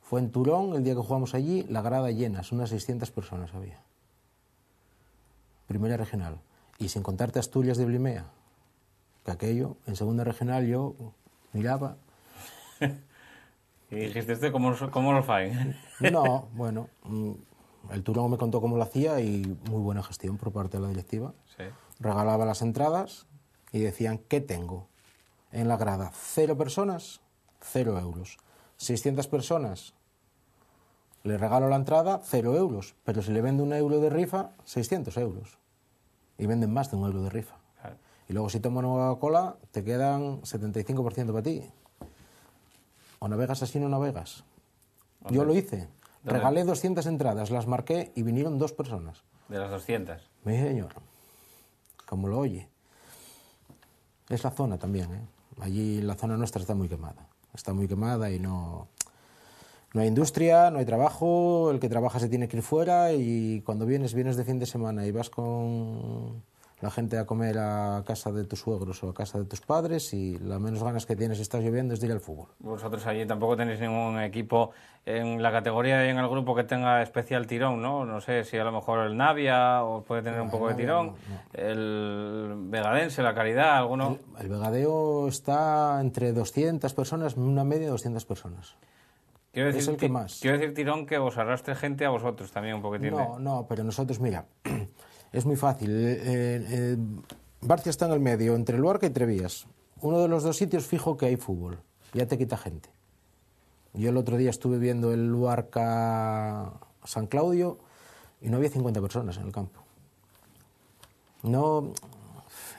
fue en Turón, el día que jugamos allí, la grada llena, unas 600 personas había. Primera regional y sin contarte Asturias de Blimea, que aquello, en segunda regional yo miraba... y dijiste, ¿este cómo, cómo lo faen? no, bueno, mm, el turno me contó cómo lo hacía y muy buena gestión por parte de la directiva. Regalaba las entradas y decían, ¿qué tengo? En la grada, cero personas, cero euros. 600 personas, le regalo la entrada, cero euros. Pero si le vendo un euro de rifa, 600 euros y venden más de un euro de rifa. Y luego si tomo una cola te quedan 75% para ti. O navegas así, no navegas. Yo lo hice. Regalé 200 entradas, las marqué y vinieron dos personas. ¿De las 200? Mi señor, como lo oye. Es la zona también, ¿eh? Allí la zona nuestra está muy quemada. Está muy quemada y no no hay industria, no hay trabajo, el que trabaja se tiene que ir fuera y cuando vienes, vienes de fin de semana y vas con la gente a comer a casa de tus suegros o a casa de tus padres y las menos ganas que tienes si estás lloviendo es de ir al fútbol. Vosotros allí tampoco tenéis ningún equipo en la categoría y en el grupo que tenga especial tirón, ¿no? No sé si a lo mejor el Navia o puede tener un poco de tirón, el Vegadense, la Caridad, alguno... El, el Vegadeo está entre 200 personas, una media de 200 personas. Quiero decir, decir, Tirón, que os arrastre gente a vosotros también un poquitín. No, ¿eh? no, pero nosotros, mira, es muy fácil. Eh, eh, Barcia está en el medio, entre Luarca y Trevías. Uno de los dos sitios fijo que hay fútbol. Ya te quita gente. Yo el otro día estuve viendo el Luarca San Claudio y no había 50 personas en el campo. No,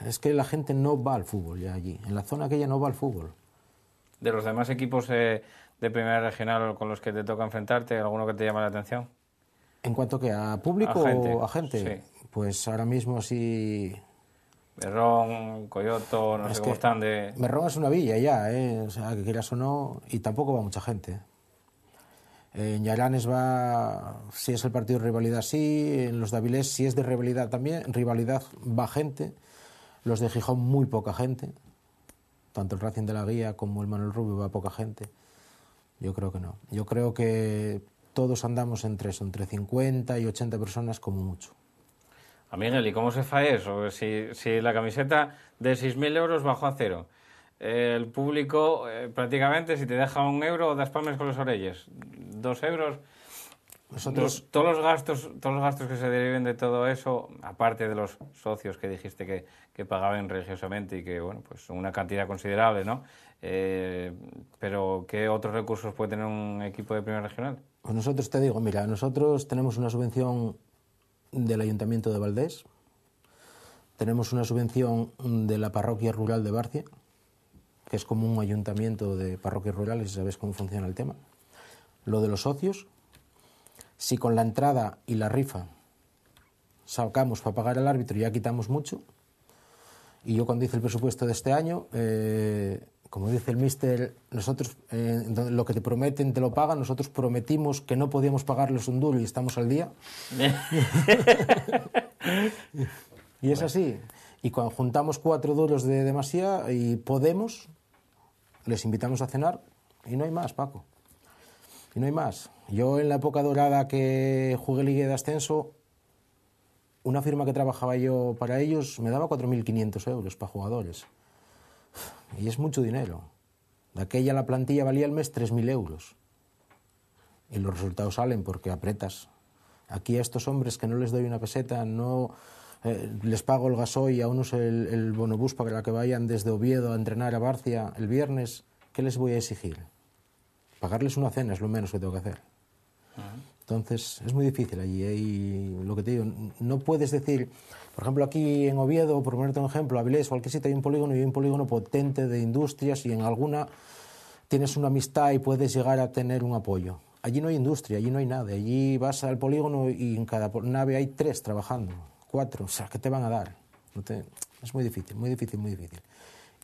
es que la gente no va al fútbol ya allí. En la zona aquella no va al fútbol. De los demás equipos de primera regional con los que te toca enfrentarte? ¿Alguno que te llama la atención? ¿En cuanto que a público o a gente? Pues ahora mismo sí. Berrón, Coyoto, no sé están de. Berrón es una villa ya, ¿eh? o sea, que quieras o no, y tampoco va mucha gente. En Yaranes va, si es el partido de rivalidad, sí. En los de Avilés, si es de rivalidad también, rivalidad va gente. Los de Gijón, muy poca gente. Tanto el Racing de la Guía como el Manuel Rubio va poca gente. Yo creo que no. Yo creo que todos andamos entre eso, entre 50 y 80 personas como mucho. A ah, ¿y cómo se fa eso? Si, si la camiseta de 6.000 euros bajó a cero, eh, el público eh, prácticamente si te deja un euro das palmes con los orelles, dos euros. Nosotros... todos, los gastos, todos los gastos que se deriven de todo eso, aparte de los socios que dijiste que, que pagaban religiosamente y que, bueno, pues una cantidad considerable, ¿no? Eh, pero, ¿qué otros recursos puede tener un equipo de primera regional? Pues nosotros te digo, mira, nosotros tenemos una subvención del Ayuntamiento de Valdés, tenemos una subvención de la parroquia rural de Barcia, que es como un ayuntamiento de parroquias rurales, y sabes cómo funciona el tema. Lo de los socios, si con la entrada y la rifa sacamos para pagar al árbitro, ya quitamos mucho. Y yo cuando hice el presupuesto de este año, eh, como dice el mister, nosotros eh, lo que te prometen te lo pagan, nosotros prometimos que no podíamos pagarles un duro y estamos al día. y es así. Y cuando juntamos cuatro duros de demasía y podemos, les invitamos a cenar y no hay más, Paco. Y no hay más. Yo en la época dorada que jugué Liga de Ascenso, una firma que trabajaba yo para ellos me daba 4.500 euros para jugadores. Y es mucho dinero. De aquella la plantilla valía el mes 3.000 euros. Y los resultados salen porque apretas. Aquí a estos hombres que no les doy una peseta, no eh, les pago el gasoil, a unos el, el bonobús para que vayan desde Oviedo a entrenar a Barcia el viernes, ¿qué les voy a exigir? Pagarles una cena es lo menos que tengo que hacer. Entonces, es muy difícil allí. ¿eh? lo que te digo, no puedes decir, por ejemplo, aquí en Oviedo, por ponerte un ejemplo, Avilés, cualquier sitio hay un polígono y hay un polígono potente de industrias y en alguna tienes una amistad y puedes llegar a tener un apoyo. Allí no hay industria, allí no hay nada. Allí vas al polígono y en cada nave hay tres trabajando, cuatro. O sea, ¿qué te van a dar? Es muy difícil, muy difícil, muy difícil.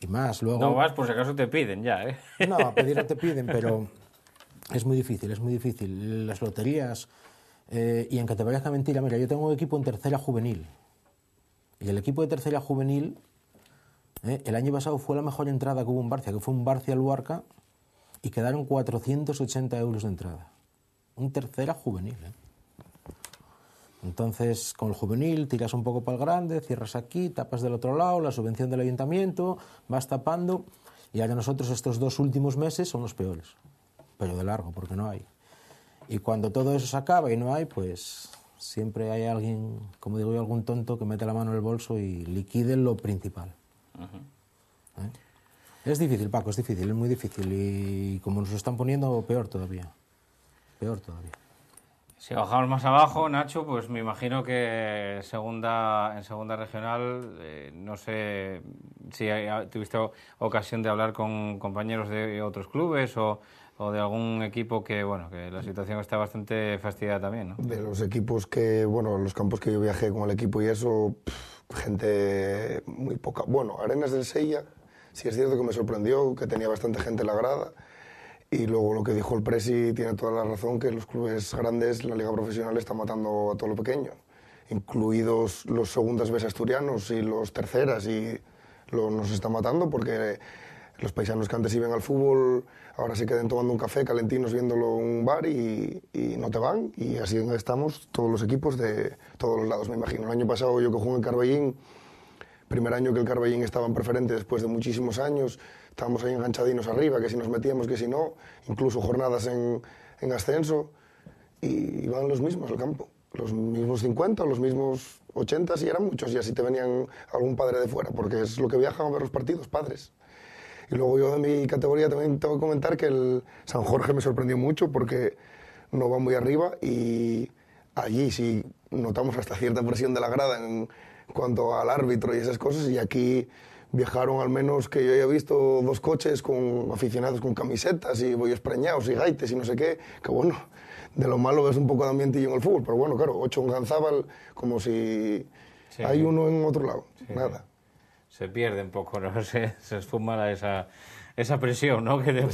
Y más, luego... No vas por si acaso te piden ya, ¿eh? No, a pedir no te piden, pero es muy difícil, es muy difícil. Las loterías, eh, y aunque te parezca mentira, mira, yo tengo un equipo en tercera juvenil. Y el equipo de tercera juvenil, eh, el año pasado fue la mejor entrada que hubo en Barcia, que fue un Barcia Luarca, y quedaron 480 euros de entrada. Un tercera juvenil. Eh. Entonces, con el juvenil tiras un poco para el grande, cierras aquí, tapas del otro lado, la subvención del ayuntamiento, vas tapando. Y ahora nosotros estos dos últimos meses son los peores pero de largo, porque no hay. Y cuando todo eso se acaba y no hay, pues siempre hay alguien, como digo yo, algún tonto que mete la mano en el bolso y liquide lo principal. ¿Eh? Es difícil, Paco, es difícil, es muy difícil. Y como nos lo están poniendo, peor todavía. Peor todavía. Si bajamos más abajo, Nacho, pues me imagino que segunda, en segunda regional, eh, no sé si tuviste ocasión de hablar con compañeros de otros clubes o o de algún equipo que, bueno, que la situación está bastante fastidiada también, ¿no? De los equipos que, bueno, los campos que yo viajé con el equipo y eso, gente muy poca. Bueno, Arenas del Sella, sí es cierto que me sorprendió, que tenía bastante gente en la grada. Y luego lo que dijo el Presi tiene toda la razón, que los clubes grandes, la liga profesional está matando a todo lo pequeño, incluidos los segundas veces asturianos y los terceras, y lo, nos está matando porque los paisanos que antes iban al fútbol ahora se queden tomando un café calentinos viéndolo en un bar y, no te van. Y así estamos todos los equipos de todos los lados, me imagino. El año pasado yo que jugué en Carballín, primer año que el Carballín estaba en preferente después de muchísimos años, estábamos ahí enganchadinos arriba, que si nos metíamos, que si no, incluso jornadas en, ascenso, y iban los mismos al campo. Los mismos 50, los mismos 80, si eran muchos, y así te venían algún padre de fuera, porque es lo que viajan a ver los partidos, padres. Y luego yo de mi categoría también tengo que comentar que el San Jorge me sorprendió mucho porque no va muy arriba y allí sí notamos hasta cierta presión de la grada en cuanto al árbitro y esas cosas y aquí viajaron al menos que yo haya visto dos coches con aficionados con camisetas y bollos preñados y gaites y no sé qué, que bueno, de lo malo es un poco de ambientillo en el fútbol, pero bueno, claro, ocho en Ganzábal como si hay uno en otro lado, nada se pierde un poco, ¿no? se, se esfuma esa, esa presión ¿no? que, te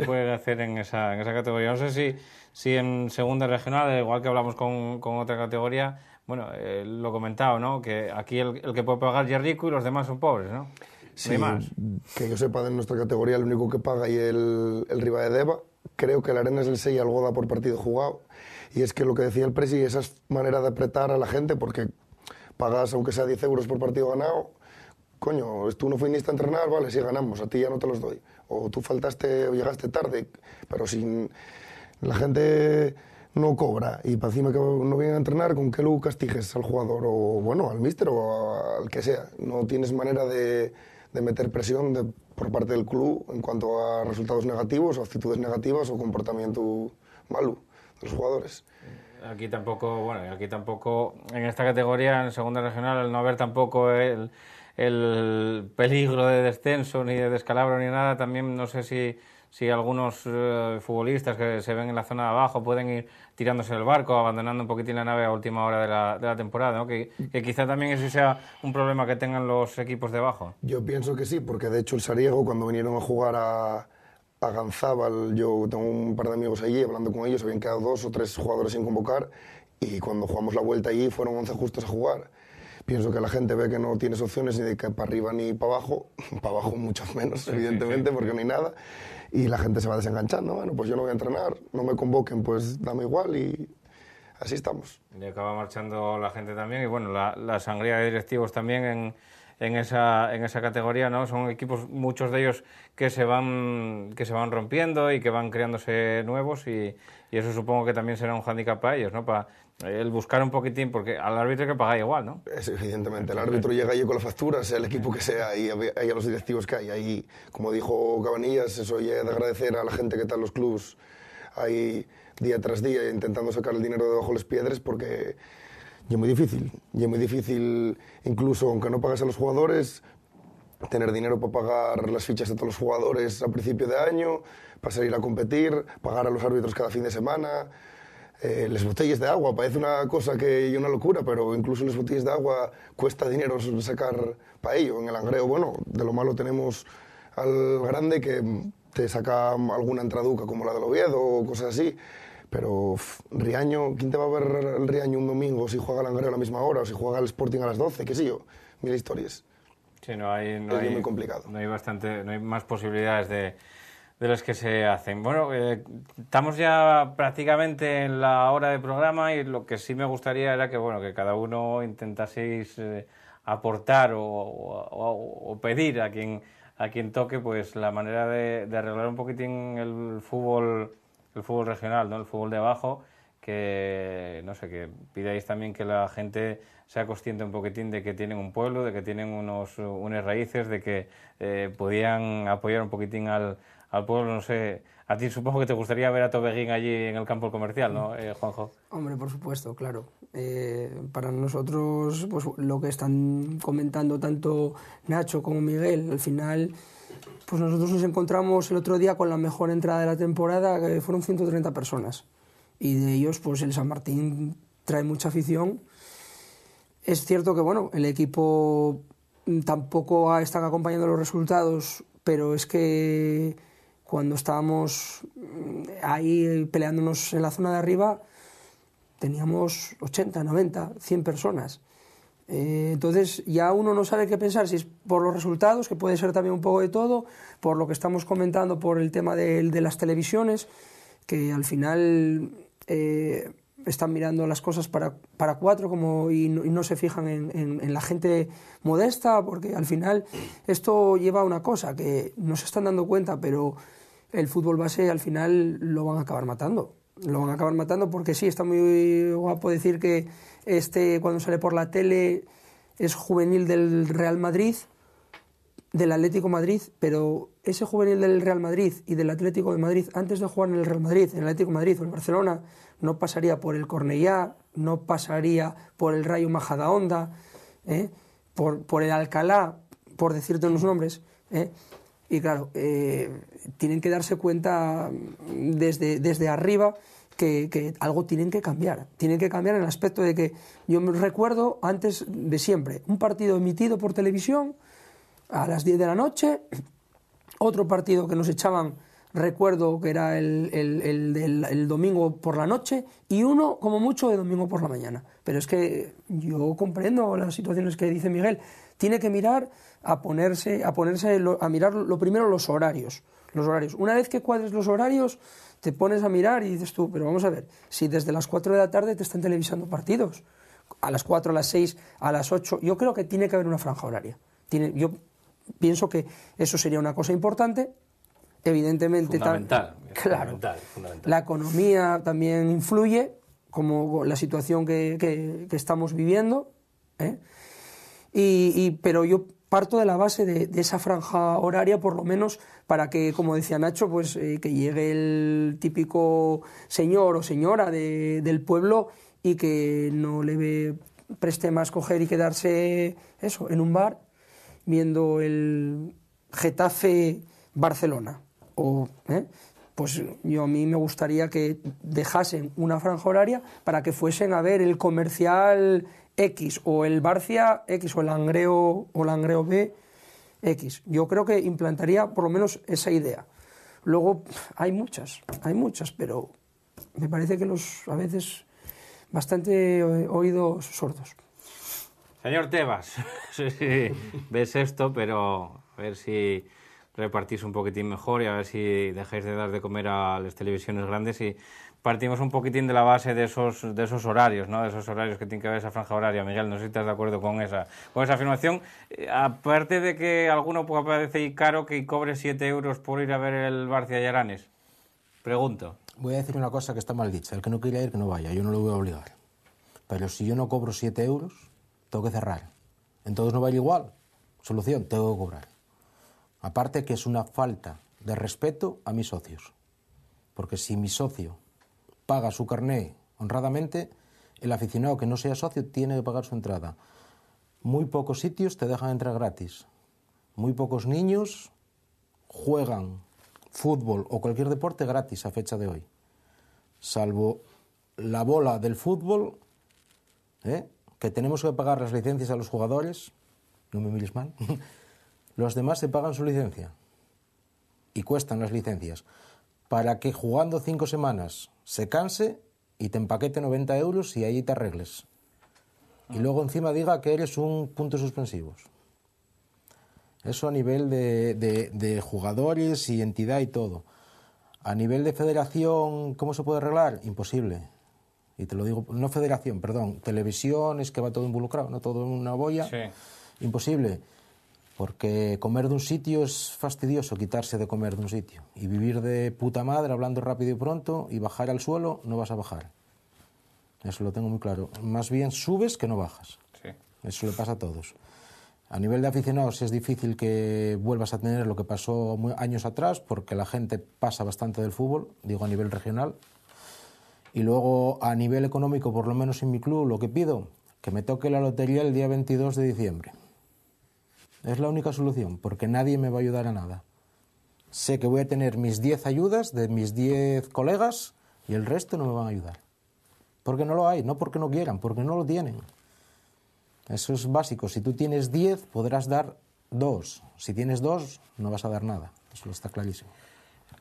puede, hacer en esa, categoría. No sé si, si en segunda regional, igual que hablamos con, otra categoría, bueno, eh, lo he ¿no? que aquí el, que puede pagar es rico y los demás son pobres. ¿no? Sí, más. que yo sepa, en nuestra categoría el único que paga y el, el Riva de Deva, creo que arena es el 6 y algo da por partido jugado. Y es que lo que decía el Presi, esa manera de apretar a la gente, porque pagas aunque sea 10 euros por partido ganado, coño, tú no fuiste a entrenar, vale, sí ganamos, a ti ya no te los doy. O tú faltaste o llegaste tarde, pero sin... La gente no cobra y para encima que no vienen a entrenar, ¿con qué lo castiges al jugador o, bueno, al míster o al que sea? No tienes manera de, meter presión de, por parte del club en cuanto a resultados negativos o actitudes negativas o comportamiento malo de los jugadores. Aquí tampoco, bueno, aquí tampoco, en esta categoría, en segunda regional, al no haber tampoco el el peligro de descenso ni de descalabro ni nada, también no sé si, algunos eh, futbolistas que se ven en la zona de abajo pueden ir tirándose del barco, abandonando un poquitín la nave a última hora de la, temporada, que, quizá también ese sea un problema que tengan los equipos de abajo. Yo pienso que sí, porque de hecho el Sariego cuando vinieron a jugar a, a Ganzábal, yo tengo un par de amigos allí hablando con ellos, habían quedado dos o tres jugadores sin convocar y cuando jugamos la vuelta allí fueron 11 justos a jugar pienso que la gente ve que no tienes opciones ni de que para arriba ni para abajo, para abajo mucho menos, evidentemente, porque no hay nada, y la gente se va desenganchando, bueno, pues yo no voy a entrenar, no me convoquen, pues dame igual y así estamos. Y acaba marchando la gente también, y bueno, la, sangría de directivos también en, en esa, en esa categoría, ¿no? Son equipos, muchos de ellos, que se van, que se van rompiendo y que van creándose nuevos y, y eso supongo que también será un hándicap para ellos, ¿no? El buscar un poquitín, porque al árbitro que pagar igual, ¿no? Es, evidentemente, el árbitro llega allí con la factura, sea el equipo que sea, y a, los directivos que hay. Ahí, como dijo Cabanillas, eso ya de agradecer a la gente que está en los clubes ahí día tras día intentando sacar el dinero de debajo de las piedras porque es muy difícil. es muy difícil, incluso aunque no pagas a los jugadores, tener dinero para pagar las fichas de todos los jugadores a principio de año, para salir a competir, pagar a los árbitros cada fin de semana eh, las botellas de agua, parece una cosa que y una locura, pero incluso las botellas de agua cuesta dinero sacar para ello. En el angreo, bueno, de lo malo tenemos al grande que te saca alguna entraduca como la del Oviedo o cosas así. Pero Riaño, ¿quién te va a ver el Riaño un domingo si juega el Angreo a la misma hora o si juega el Sporting a las 12? ¿Qué sé yo? Mil historias. Sí, no hay, no hay, muy complicado. No hay, bastante, no hay más posibilidades de, de los que se hacen. Bueno, eh, estamos ya prácticamente en la hora de programa y lo que sí me gustaría era que, bueno, que cada uno intentaseis eh, aportar o, pedir a quien, a quien toque pues la manera de, arreglar un poquitín el fútbol, el fútbol regional, ¿no? el fútbol de abajo, que, no sé, que pidáis también que la gente sea consciente un poquitín de que tienen un pueblo, de que tienen unos, unas raíces, de que eh, podían apoyar un poquitín al al pueblo, no sé. A ti supongo que te gustaría ver a Tobeguín allí en el campo comercial, ¿no, eh, Juanjo? Hombre, por supuesto, claro. Eh, para nosotros, pues lo que están comentando tanto Nacho como Miguel, al final, pues nosotros nos encontramos el otro día con la mejor entrada de la temporada, que fueron 130 personas. Y de ellos, pues el San Martín trae mucha afición. Es cierto que, bueno, el equipo mm, tampoco están acompañando los resultados, pero es que cuando estábamos mm, ahí peleándonos en la zona de arriba, teníamos 80, 90, 100 personas. Eh, entonces ya uno no sabe qué pensar, si es por los resultados, que puede ser también un poco de todo, por lo que estamos comentando, por el tema de, las televisiones, que al final eh, están mirando las cosas para, para cuatro como, y, no, se fijan en, en, la gente modesta, porque al final esto lleva a una cosa, que no se están dando cuenta, pero el fútbol base al final lo van a acabar matando. Lo van a acabar matando porque sí, está muy guapo decir que este cuando sale por la tele es juvenil del Real Madrid, del Atlético Madrid, pero ese juvenil del Real Madrid y del Atlético de Madrid, antes de jugar en el Real Madrid, en el Atlético Madrid o en Barcelona, no pasaría por el Cornellá, no pasaría por el Rayo Majadahonda, ¿eh? por, por el Alcalá, por decirte unos nombres. ¿eh? Y claro, eh, tienen que darse cuenta desde, arriba que, algo tienen que cambiar. Tienen que cambiar en el aspecto de que yo me recuerdo antes de siempre, un partido emitido por televisión a las 10 de la noche, otro partido que nos echaban, recuerdo que era el, el domingo por la noche, y uno como mucho de domingo por la mañana. Pero es que yo comprendo las situaciones que dice Miguel. Tiene que mirar a ponerse, a, ponerse a mirar lo primero los horarios. Los horarios. Una vez que cuadres los horarios, te pones a mirar y dices tú, pero vamos a ver, si desde las 4 de la tarde te están televisando partidos, a las 4, a las 6, a las 8, yo creo que tiene que haber una franja horaria. Tiene, yo pienso que eso sería una cosa importante. Evidentemente, fundamental, claro, la economía también influye, como la situación que, estamos viviendo. ¿eh? y, pero yo parto de la base de, esa franja horaria, por lo menos, para que, como decía Nacho, pues eh, que llegue el típico señor o señora del pueblo y que no le ve, preste más coger y quedarse eso, en un bar, viendo el Getafe Barcelona. O, ¿eh? pues yo a mí me gustaría que dejasen una franja horaria para que fuesen a ver el comercial X o el Barcia X o el Angreo, o Langreo B X. Yo creo que implantaría por lo menos esa idea. Luego hay muchas, hay muchas, pero me parece que los a veces bastante oídos sordos. Señor Tebas, sí, sí, ves esto, pero a ver si repartís un poquitín mejor y a ver si dejáis de dar de comer a las televisiones grandes y partimos un poquitín de la base de esos, de esos horarios, ¿no? de esos horarios que tiene que ver esa franja horaria. Miguel, no sé si estás de acuerdo con esa, con esa afirmación. Eh, aparte de que alguno puede parecer caro que cobre 7 euros por ir a ver el Barcia y Pregunto. Voy a decir una cosa que está mal dicha. El que no quiera ir, que no vaya. Yo no lo voy a obligar. Pero si yo no cobro 7 euros, tengo que cerrar. Entonces no va a ir igual. Solución, tengo que cobrar. Aparte que es una falta de respeto a mis socios. Porque si mi socio paga su carné honradamente, el aficionado que no sea socio tiene que pagar su entrada. Muy pocos sitios te dejan entrar gratis. Muy pocos niños juegan fútbol o cualquier deporte gratis a fecha de hoy. Salvo la bola del fútbol, ¿eh? que tenemos que pagar las licencias a los jugadores, no me mires mal, los demás se pagan su licencia y cuestan las licencias. Para que jugando cinco semanas se canse y te empaquete 90 euros y ahí te arregles. Y luego encima diga que eres un punto suspensivos. Eso a nivel de, de, jugadores y entidad y todo. A nivel de federación, ¿cómo se puede arreglar? Imposible. Y te lo digo, no federación, perdón, televisión, es que va todo involucrado, no todo en una boya. Imposible. Porque comer de un sitio es fastidioso, quitarse de comer de un sitio. Y vivir de puta madre, hablando rápido y pronto, y bajar al suelo, no vas a bajar. Eso lo tengo muy claro. Más bien subes que no bajas. Eso le pasa a todos. A nivel de aficionados es difícil que vuelvas a tener lo que pasó años atrás, porque la gente pasa bastante del fútbol, digo a nivel regional. Y luego a nivel económico, por lo menos en mi club, lo que pido, que me toque la lotería el día 22 de diciembre. Es la única solución, porque nadie me va a ayudar a nada. Sé que voy a tener mis 10 ayudas de mis 10 colegas y el resto no me van a ayudar. Porque no lo hay, no porque no quieran, porque no lo tienen. Eso es básico. Si tú tienes 10, podrás dar 2. Si tienes 2, no vas a dar nada. Eso está clarísimo.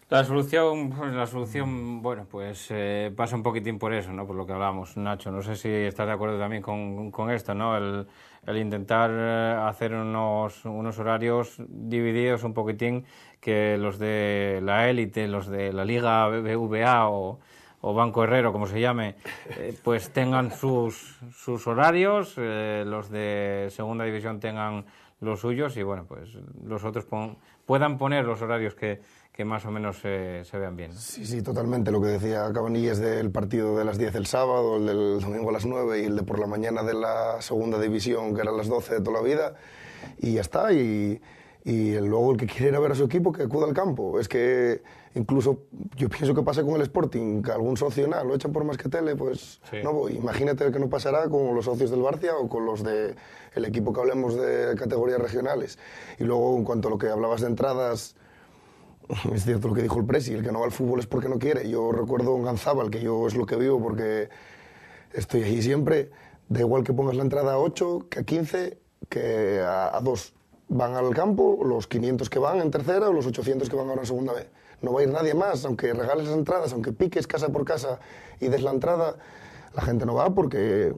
La solución, pues, la solución, bueno, pues eh, pasa un poquitín por eso, ¿no? Por lo que hablábamos, Nacho. No sé si estás de acuerdo también con, con esto, ¿no? al intentar eh, hacer unos, unos horarios divididos un poquitín que los de la élite, los de la Liga BBVA o, Banco Herrero, como se llame, eh, pues tengan sus, sus horarios, eh, los de Segunda División tengan los suyos y bueno, pues los otros puedan poner los horarios que, que más o menos se vean bien. Sí, sí, totalmente. Lo que decía Cabanillas del partido de las 10 el sábado, el del domingo a las 9 y el de por la mañana de la segunda división, que era a las 12 de toda la vida, y ya está. Y, luego el que quiera ver a su equipo, que acuda al campo. Es que incluso yo pienso que pasa con el Sporting, que algún socio no lo echan por más que tele, pues no Imagínate que no pasará con los socios del Barcia o con los del el equipo que hablemos de categorías regionales. Y luego, en cuanto a lo que hablabas de entradas es cierto lo que dijo el presi, el que no va al fútbol es porque no quiere. Yo recuerdo un Gonzábal, que yo es lo que vivo porque estoy allí siempre. Da igual que pongas la entrada a 8, que a 15, que a, 2. Van al campo los 500 que van en tercera o los 800 que van ahora en segunda vez. No va a ir nadie más, aunque regales las entradas, aunque piques casa por casa y des la entrada, la gente no va porque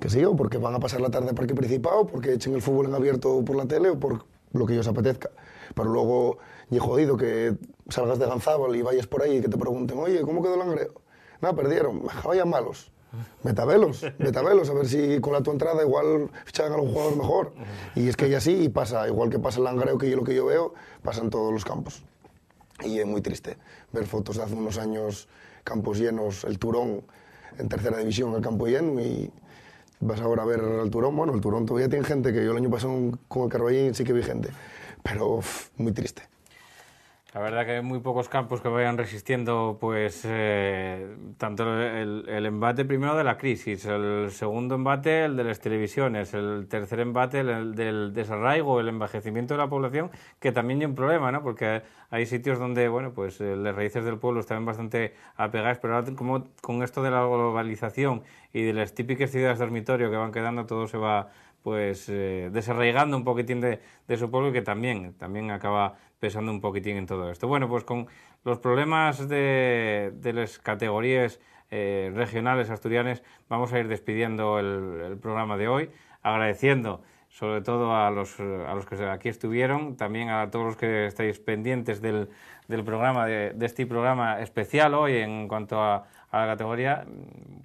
que sí, yo porque van a pasar la tarde al parque principal, o porque echen el fútbol en abierto por la tele, o por lo que ellos apetezca. Pero luego y jodido que salgas de Ganzábal y vayas por ahí y que te pregunten, oye, ¿cómo quedó el Angreo? Nada, perdieron. Vayan malos. Metabelos, metabelos, a ver si con la tu entrada igual fichan a los jugador mejor. Y es que ya sí, y pasa, igual que pasa el Langreo, que yo lo que yo veo, pasa en todos los campos. Y es muy triste ver fotos de hace unos años, campos llenos, el Turón en tercera división, el campo lleno, y vas ahora a ver el Turón. Bueno, el Turón todavía tiene gente, que yo el año pasado con el Carballín sí que vi gente, pero muy triste. La verdad que hay muy pocos campos que vayan resistiendo pues eh, tanto el, embate primero de la crisis, el segundo embate el de las televisiones, el tercer embate el del desarraigo, el envejecimiento de la población, que también hay un problema, ¿no? Porque hay sitios donde, bueno, pues eh, las raíces del pueblo están bastante apegadas, pero ahora como con esto de la globalización y de las típicas ciudades dormitorio que van quedando, todo se va pues eh, desarraigando un poquitín de, de, su pueblo y que también, también acaba pensando un poquitín en todo esto. Bueno, pues con los problemas de, las categorías eh, regionales asturianas vamos a ir despidiendo el, programa de hoy, agradeciendo sobre todo a los, que aquí estuvieron, también a todos los que estáis pendientes del, programa, de, este programa especial hoy en cuanto a, la categoría.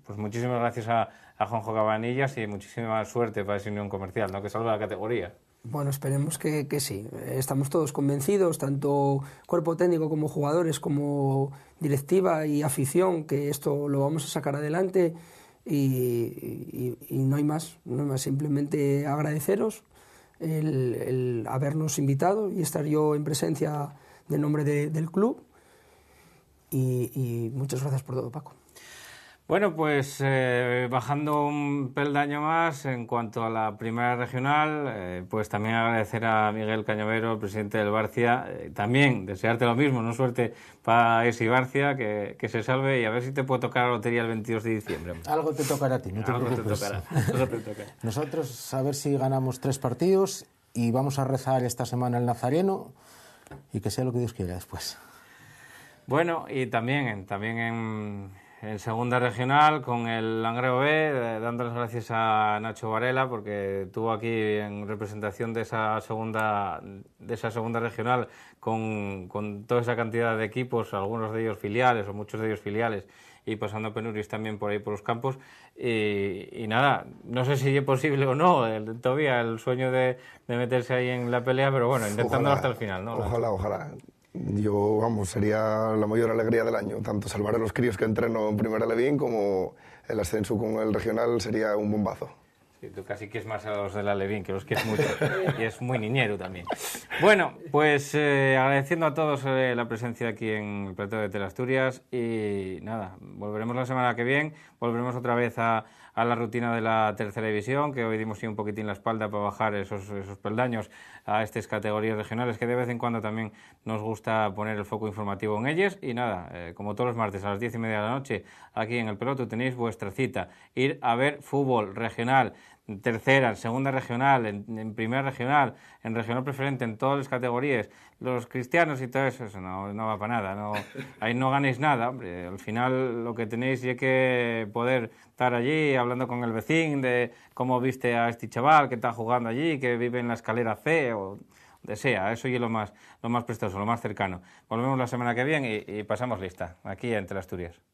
Pues muchísimas gracias a, Juanjo Cabanillas y muchísima suerte para esa unión comercial, ¿no? que salva la categoría. Bueno, esperemos que, que, sí. Estamos todos convencidos, tanto cuerpo técnico como jugadores, como directiva y afición, que esto lo vamos a sacar adelante y, no hay más, no más. Simplemente agradeceros el, habernos invitado y estar yo en presencia del nombre del club. Y, y muchas gracias por todo, Paco. Bueno, pues eh, bajando un peldaño más en cuanto a la primera regional, eh, pues también agradecer a Miguel Cañavero, presidente del Barcia, eh, también desearte lo mismo, no suerte para ese Barcia, que, se salve y a ver si te puede tocar la lotería el 22 de diciembre. Algo te tocará a ti, no te preocupes. Nosotros a ver si ganamos tres partidos y vamos a rezar esta semana el Nazareno y que sea lo que Dios quiera después. Bueno, y también, también en en segunda regional con el Langreo B, dando las gracias a Nacho Varela porque tuvo aquí en representación de esa segunda, de esa segunda regional con, con toda esa cantidad de equipos, algunos de ellos filiales o muchos de ellos filiales y pasando penuris también por ahí por los campos. Y, nada, no sé si es posible o no todavía el sueño de, meterse ahí en la pelea, pero bueno, intentándolo hasta el final. ¿no? Ojalá, ojalá yo, vamos, sería la mayor alegría del año. Tanto salvar a los críos que entreno en Primera levin como el ascenso con el regional sería un bombazo. Sí, tú casi que más a los de la Levín, que los quieres mucho. y es muy niñero también. Bueno, pues eh, agradeciendo a todos eh, la presencia aquí en el plató de Telasturias. Y nada, volveremos la semana que viene. Volveremos otra vez a a la rutina de la tercera división, que hoy dimos un poquitín la espalda para bajar esos, peldaños a estas categorías regionales, que de vez en cuando también nos gusta poner el foco informativo en ellas. Y nada, eh, como todos los martes a las diez y media de la noche, aquí en el Peloto tenéis vuestra cita, ir a ver fútbol regional tercera, en segunda regional, en, primera regional, en regional preferente, en todas las categorías, los cristianos y todo eso, eso no, va para nada, no, ahí no ganéis nada, al final lo que tenéis es que poder estar allí hablando con el vecino de cómo viste a este chaval que está jugando allí, que vive en la escalera C o donde sea, eso y lo más, lo más prestoso, lo más cercano. Volvemos la semana que viene y, y pasamos lista, aquí entre Asturias.